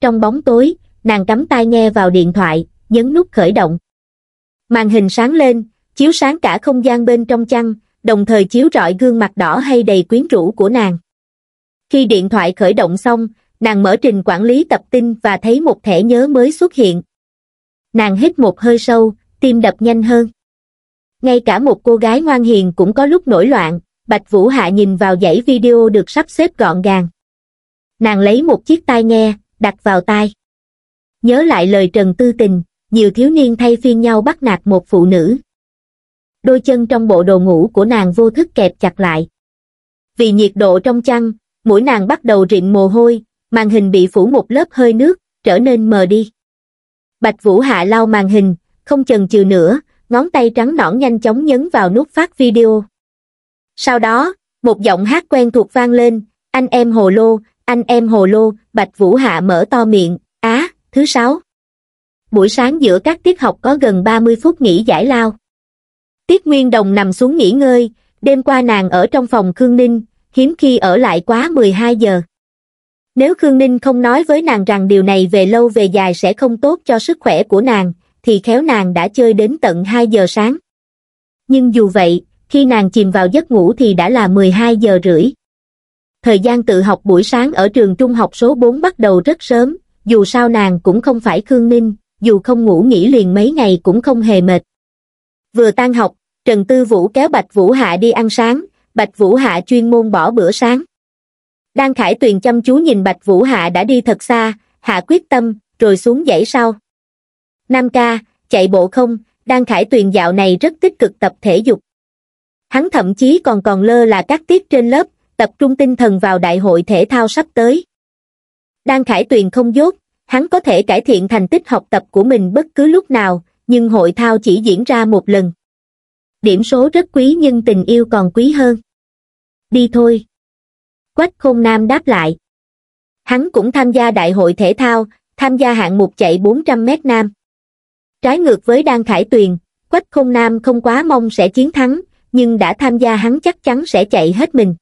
Trong bóng tối, nàng cắm tai nghe vào điện thoại, nhấn nút khởi động. Màn hình sáng lên, chiếu sáng cả không gian bên trong chăn, đồng thời chiếu rọi gương mặt đỏ hay đầy quyến rũ của nàng. Khi điện thoại khởi động xong, nàng mở trình quản lý tập tin và thấy một thẻ nhớ mới xuất hiện. Nàng hít một hơi sâu, tim đập nhanh hơn. Ngay cả một cô gái ngoan hiền cũng có lúc nổi loạn, Bạch Vũ Hạ nhìn vào dãy video được sắp xếp gọn gàng. Nàng lấy một chiếc tai nghe, đặt vào tai. Nhớ lại lời Trần Tư Tình, nhiều thiếu niên thay phiên nhau bắt nạt một phụ nữ. Đôi chân trong bộ đồ ngủ của nàng vô thức kẹp chặt lại. Vì nhiệt độ trong chăn, mũi nàng bắt đầu rịn mồ hôi, màn hình bị phủ một lớp hơi nước, trở nên mờ đi. Bạch Vũ Hạ lau màn hình, không chần chừ nữa, ngón tay trắng nõn nhanh chóng nhấn vào nút phát video. Sau đó, một giọng hát quen thuộc vang lên, anh em hồ lô, anh em hồ lô, Bạch Vũ Hạ mở to miệng, á, à, thứ sáu. Buổi sáng giữa các tiết học có gần 30 phút nghỉ giải lao. Tiết Nguyên Đồng nằm xuống nghỉ ngơi, đêm qua nàng ở trong phòng Khương Ninh, hiếm khi ở lại quá 12 giờ nếu khương ninh không nói với nàng rằng điều này về lâu về dài sẽ không tốt cho sức khỏe của nàng thì khéo nàng đã chơi đến tận hai giờ sáng nhưng dù vậy khi nàng chìm vào giấc ngủ thì đã là mười hai giờ rưỡi thời gian tự học buổi sáng ở trường trung học số bốn bắt đầu rất sớm dù sao nàng cũng không phải khương ninh dù không ngủ nghỉ liền mấy ngày cũng không hề mệt vừa tan học trần tư vũ kéo bạch vũ hạ đi ăn sáng bạch vũ hạ chuyên môn bỏ bữa sáng đan khải tuyền chăm chú nhìn bạch vũ hạ đã đi thật xa hạ quyết tâm rồi xuống dãy sau nam ca chạy bộ không đan khải tuyền dạo này rất tích cực tập thể dục hắn thậm chí còn còn lơ là các tiết trên lớp tập trung tinh thần vào đại hội thể thao sắp tới đan khải tuyền không dốt hắn có thể cải thiện thành tích học tập của mình bất cứ lúc nào nhưng hội thao chỉ diễn ra một lần điểm số rất quý nhưng tình yêu còn quý hơn đi thôi quách khôn nam đáp lại hắn cũng tham gia đại hội thể thao tham gia hạng mục chạy 400 m nam trái ngược với đan khải tuyền quách khôn nam không quá mong sẽ chiến thắng nhưng đã tham gia hắn chắc chắn sẽ chạy hết mình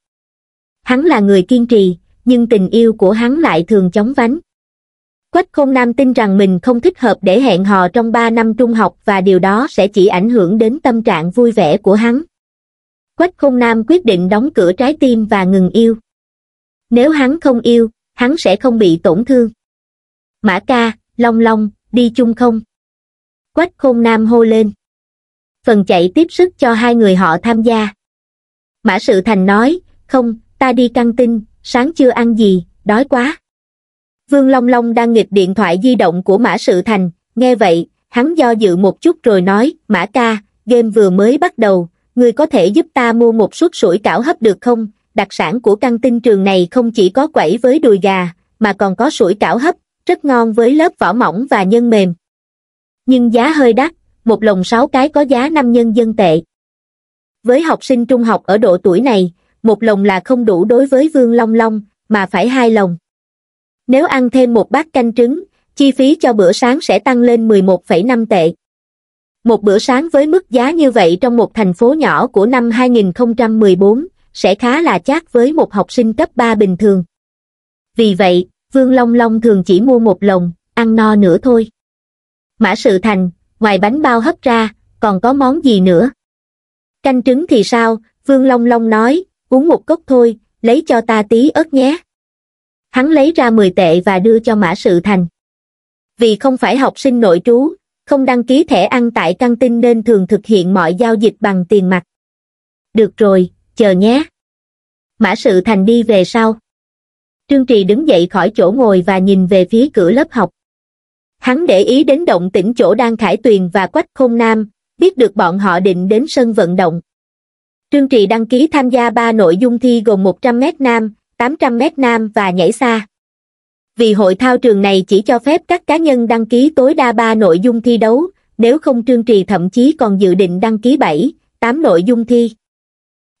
hắn là người kiên trì nhưng tình yêu của hắn lại thường chóng vánh quách khôn nam tin rằng mình không thích hợp để hẹn hò trong ba năm trung học và điều đó sẽ chỉ ảnh hưởng đến tâm trạng vui vẻ của hắn quách khôn nam quyết định đóng cửa trái tim và ngừng yêu nếu hắn không yêu, hắn sẽ không bị tổn thương. Mã ca, long long, đi chung không? Quách khôn nam hô lên. Phần chạy tiếp sức cho hai người họ tham gia. Mã sự thành nói, không, ta đi căng tin, sáng chưa ăn gì, đói quá. Vương Long Long đang nghịch điện thoại di động của Mã Sự Thành, nghe vậy, hắn do dự một chút rồi nói, Mã ca, game vừa mới bắt đầu, người có thể giúp ta mua một suất sủi cảo hấp được không? đặc sản của căn tin trường này không chỉ có quẩy với đùi gà mà còn có sủi cảo hấp rất ngon với lớp vỏ mỏng và nhân mềm nhưng giá hơi đắt một lồng sáu cái có giá năm nhân dân tệ với học sinh trung học ở độ tuổi này một lồng là không đủ đối với vương long long mà phải hai lồng nếu ăn thêm một bát canh trứng chi phí cho bữa sáng sẽ tăng lên 11,5 tệ một bữa sáng với mức giá như vậy trong một thành phố nhỏ của năm 2014 sẽ khá là chát với một học sinh cấp 3 bình thường. Vì vậy, Vương Long Long thường chỉ mua một lồng, ăn no nữa thôi. Mã Sự Thành, ngoài bánh bao hấp ra, còn có món gì nữa? Canh trứng thì sao? Vương Long Long nói, uống một cốc thôi, lấy cho ta tí ớt nhé. Hắn lấy ra 10 tệ và đưa cho Mã Sự Thành. Vì không phải học sinh nội trú, không đăng ký thẻ ăn tại căng tin nên thường thực hiện mọi giao dịch bằng tiền mặt. Được rồi, chờ nhé. Mã sự thành đi về sau. Trương Trì đứng dậy khỏi chỗ ngồi và nhìn về phía cửa lớp học. Hắn để ý đến động tĩnh chỗ đang Khải Tuyền và Quách Khôn Nam, biết được bọn họ định đến sân vận động. Trương Trì đăng ký tham gia 3 nội dung thi gồm 100m nam, 800m nam và nhảy xa. Vì hội thao trường này chỉ cho phép các cá nhân đăng ký tối đa 3 nội dung thi đấu, nếu không Trương Trì thậm chí còn dự định đăng ký 7, 8 nội dung thi.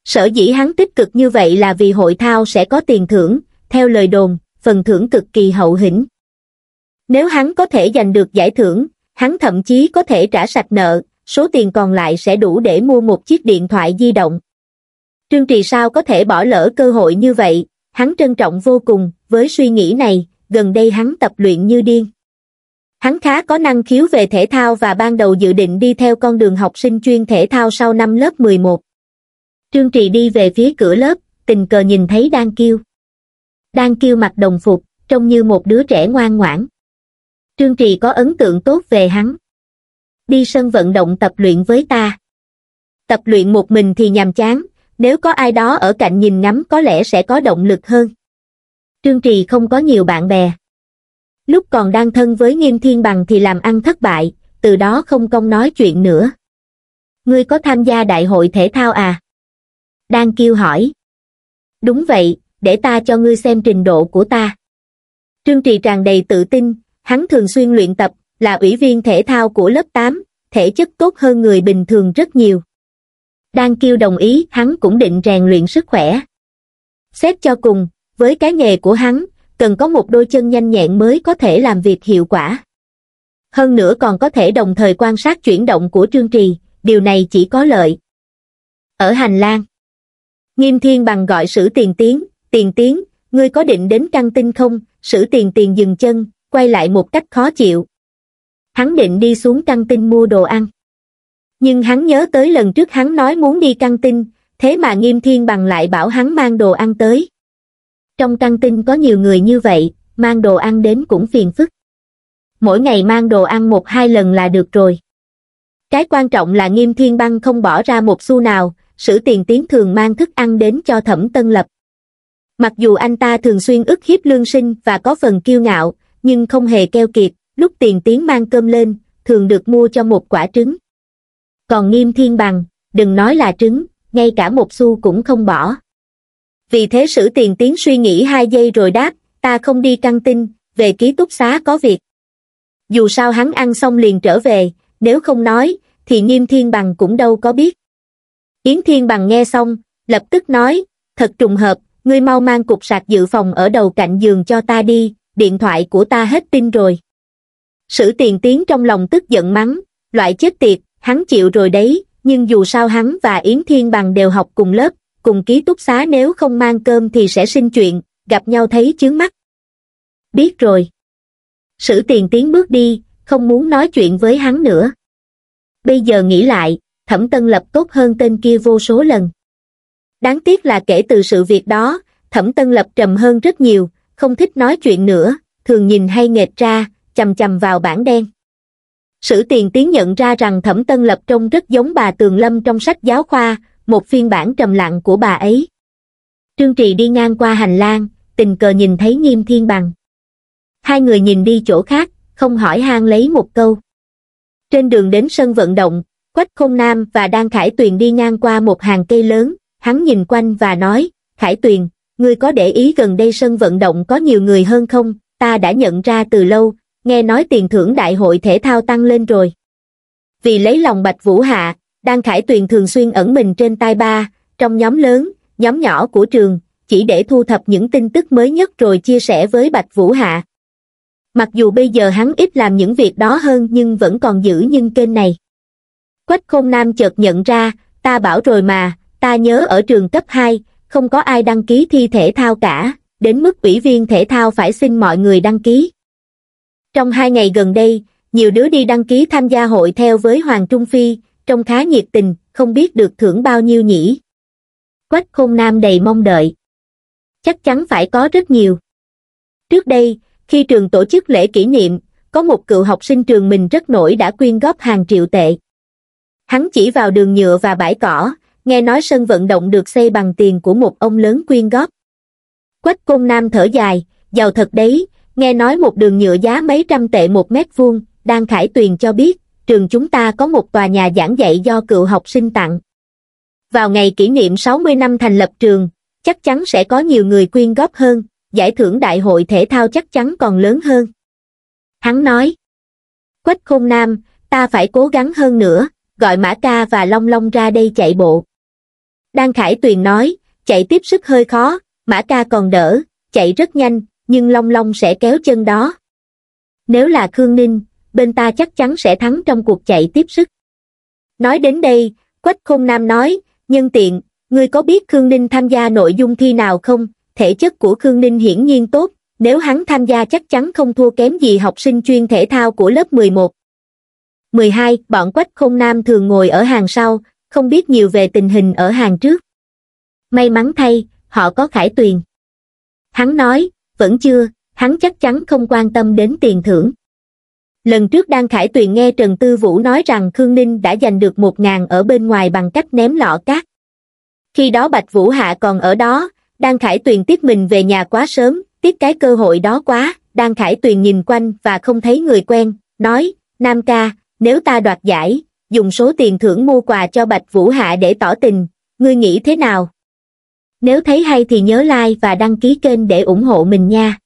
Sở dĩ hắn tích cực như vậy là vì hội thao sẽ có tiền thưởng, theo lời đồn, phần thưởng cực kỳ hậu hĩnh. Nếu hắn có thể giành được giải thưởng, hắn thậm chí có thể trả sạch nợ, số tiền còn lại sẽ đủ để mua một chiếc điện thoại di động. Trương Trì sao có thể bỏ lỡ cơ hội như vậy, hắn trân trọng vô cùng, với suy nghĩ này, gần đây hắn tập luyện như điên. Hắn khá có năng khiếu về thể thao và ban đầu dự định đi theo con đường học sinh chuyên thể thao sau năm lớp 11. Trương Trì đi về phía cửa lớp, tình cờ nhìn thấy Đan Kiêu. Đan Kiêu mặc đồng phục, trông như một đứa trẻ ngoan ngoãn. Trương Trì có ấn tượng tốt về hắn. Đi sân vận động tập luyện với ta. Tập luyện một mình thì nhàm chán, nếu có ai đó ở cạnh nhìn ngắm có lẽ sẽ có động lực hơn. Trương Trì không có nhiều bạn bè. Lúc còn đang thân với Nghiêm Thiên Bằng thì làm ăn thất bại, từ đó không công nói chuyện nữa. Ngươi có tham gia đại hội thể thao à? đang kêu hỏi đúng vậy để ta cho ngươi xem trình độ của ta trương trì tràn đầy tự tin hắn thường xuyên luyện tập là ủy viên thể thao của lớp tám thể chất tốt hơn người bình thường rất nhiều đang kêu đồng ý hắn cũng định rèn luyện sức khỏe xét cho cùng với cái nghề của hắn cần có một đôi chân nhanh nhẹn mới có thể làm việc hiệu quả hơn nữa còn có thể đồng thời quan sát chuyển động của trương trì điều này chỉ có lợi ở hành lang Nghiêm thiên bằng gọi sử tiền tiến, tiền tiến, ngươi có định đến căng tin không? Sử tiền tiền dừng chân, quay lại một cách khó chịu. Hắn định đi xuống căng tin mua đồ ăn. Nhưng hắn nhớ tới lần trước hắn nói muốn đi căng tin, thế mà nghiêm thiên bằng lại bảo hắn mang đồ ăn tới. Trong căng tin có nhiều người như vậy, mang đồ ăn đến cũng phiền phức. Mỗi ngày mang đồ ăn một hai lần là được rồi. Cái quan trọng là nghiêm thiên băng không bỏ ra một xu nào, sử tiền tiến thường mang thức ăn đến cho thẩm tân lập. Mặc dù anh ta thường xuyên ức hiếp lương sinh và có phần kiêu ngạo, nhưng không hề keo kiệt, lúc tiền tiến mang cơm lên, thường được mua cho một quả trứng. Còn nghiêm thiên bằng, đừng nói là trứng, ngay cả một xu cũng không bỏ. Vì thế sử tiền tiến suy nghĩ hai giây rồi đáp, ta không đi căng tin, về ký túc xá có việc. Dù sao hắn ăn xong liền trở về, nếu không nói, thì nghiêm thiên bằng cũng đâu có biết. Yến Thiên Bằng nghe xong, lập tức nói, thật trùng hợp, ngươi mau mang cục sạc dự phòng ở đầu cạnh giường cho ta đi, điện thoại của ta hết tin rồi. Sử tiền tiến trong lòng tức giận mắng, loại chết tiệt, hắn chịu rồi đấy, nhưng dù sao hắn và Yến Thiên Bằng đều học cùng lớp, cùng ký túc xá nếu không mang cơm thì sẽ sinh chuyện, gặp nhau thấy chướng mắt. Biết rồi. Sử tiền tiến bước đi, không muốn nói chuyện với hắn nữa. Bây giờ nghĩ lại, thẩm tân lập tốt hơn tên kia vô số lần đáng tiếc là kể từ sự việc đó thẩm tân lập trầm hơn rất nhiều không thích nói chuyện nữa thường nhìn hay nghệt ra chầm chầm vào bảng đen sử tiền tiến nhận ra rằng thẩm tân lập trông rất giống bà tường lâm trong sách giáo khoa một phiên bản trầm lặng của bà ấy trương trì đi ngang qua hành lang tình cờ nhìn thấy nghiêm thiên bằng hai người nhìn đi chỗ khác không hỏi han lấy một câu trên đường đến sân vận động Quách Không Nam và Đan Khải Tuyền đi ngang qua một hàng cây lớn, hắn nhìn quanh và nói, Khải Tuyền, ngươi có để ý gần đây sân vận động có nhiều người hơn không, ta đã nhận ra từ lâu, nghe nói tiền thưởng đại hội thể thao tăng lên rồi. Vì lấy lòng Bạch Vũ Hạ, Đan Khải Tuyền thường xuyên ẩn mình trên tai ba, trong nhóm lớn, nhóm nhỏ của trường, chỉ để thu thập những tin tức mới nhất rồi chia sẻ với Bạch Vũ Hạ. Mặc dù bây giờ hắn ít làm những việc đó hơn nhưng vẫn còn giữ nhân kênh này quách khôn nam chợt nhận ra ta bảo rồi mà ta nhớ ở trường cấp hai không có ai đăng ký thi thể thao cả đến mức ủy viên thể thao phải xin mọi người đăng ký trong hai ngày gần đây nhiều đứa đi đăng ký tham gia hội theo với hoàng trung phi trông khá nhiệt tình không biết được thưởng bao nhiêu nhỉ quách khôn nam đầy mong đợi chắc chắn phải có rất nhiều trước đây khi trường tổ chức lễ kỷ niệm có một cựu học sinh trường mình rất nổi đã quyên góp hàng triệu tệ hắn chỉ vào đường nhựa và bãi cỏ nghe nói sân vận động được xây bằng tiền của một ông lớn quyên góp quách côn nam thở dài giàu thật đấy nghe nói một đường nhựa giá mấy trăm tệ một mét vuông đang khải tuyền cho biết trường chúng ta có một tòa nhà giảng dạy do cựu học sinh tặng vào ngày kỷ niệm 60 năm thành lập trường chắc chắn sẽ có nhiều người quyên góp hơn giải thưởng đại hội thể thao chắc chắn còn lớn hơn hắn nói quách khôn nam ta phải cố gắng hơn nữa gọi Mã Ca và Long Long ra đây chạy bộ. đang Khải Tuyền nói, chạy tiếp sức hơi khó, Mã Ca còn đỡ, chạy rất nhanh, nhưng Long Long sẽ kéo chân đó. Nếu là Khương Ninh, bên ta chắc chắn sẽ thắng trong cuộc chạy tiếp sức. Nói đến đây, Quách Khôn Nam nói, nhân tiện, ngươi có biết Khương Ninh tham gia nội dung thi nào không? Thể chất của Khương Ninh hiển nhiên tốt, nếu hắn tham gia chắc chắn không thua kém gì học sinh chuyên thể thao của lớp 11. 12. Bọn Quách không Nam thường ngồi ở hàng sau, không biết nhiều về tình hình ở hàng trước. May mắn thay, họ có Khải Tuyền. Hắn nói, vẫn chưa, hắn chắc chắn không quan tâm đến tiền thưởng. Lần trước Đang Khải Tuyền nghe Trần Tư Vũ nói rằng Khương Ninh đã giành được một ngàn ở bên ngoài bằng cách ném lọ cát. Khi đó Bạch Vũ Hạ còn ở đó, Đang Khải Tuyền tiếc mình về nhà quá sớm, tiếc cái cơ hội đó quá. Đang Khải Tuyền nhìn quanh và không thấy người quen, nói, Nam ca, nếu ta đoạt giải, dùng số tiền thưởng mua quà cho Bạch Vũ Hạ để tỏ tình, ngươi nghĩ thế nào? Nếu thấy hay thì nhớ like và đăng ký kênh để ủng hộ mình nha.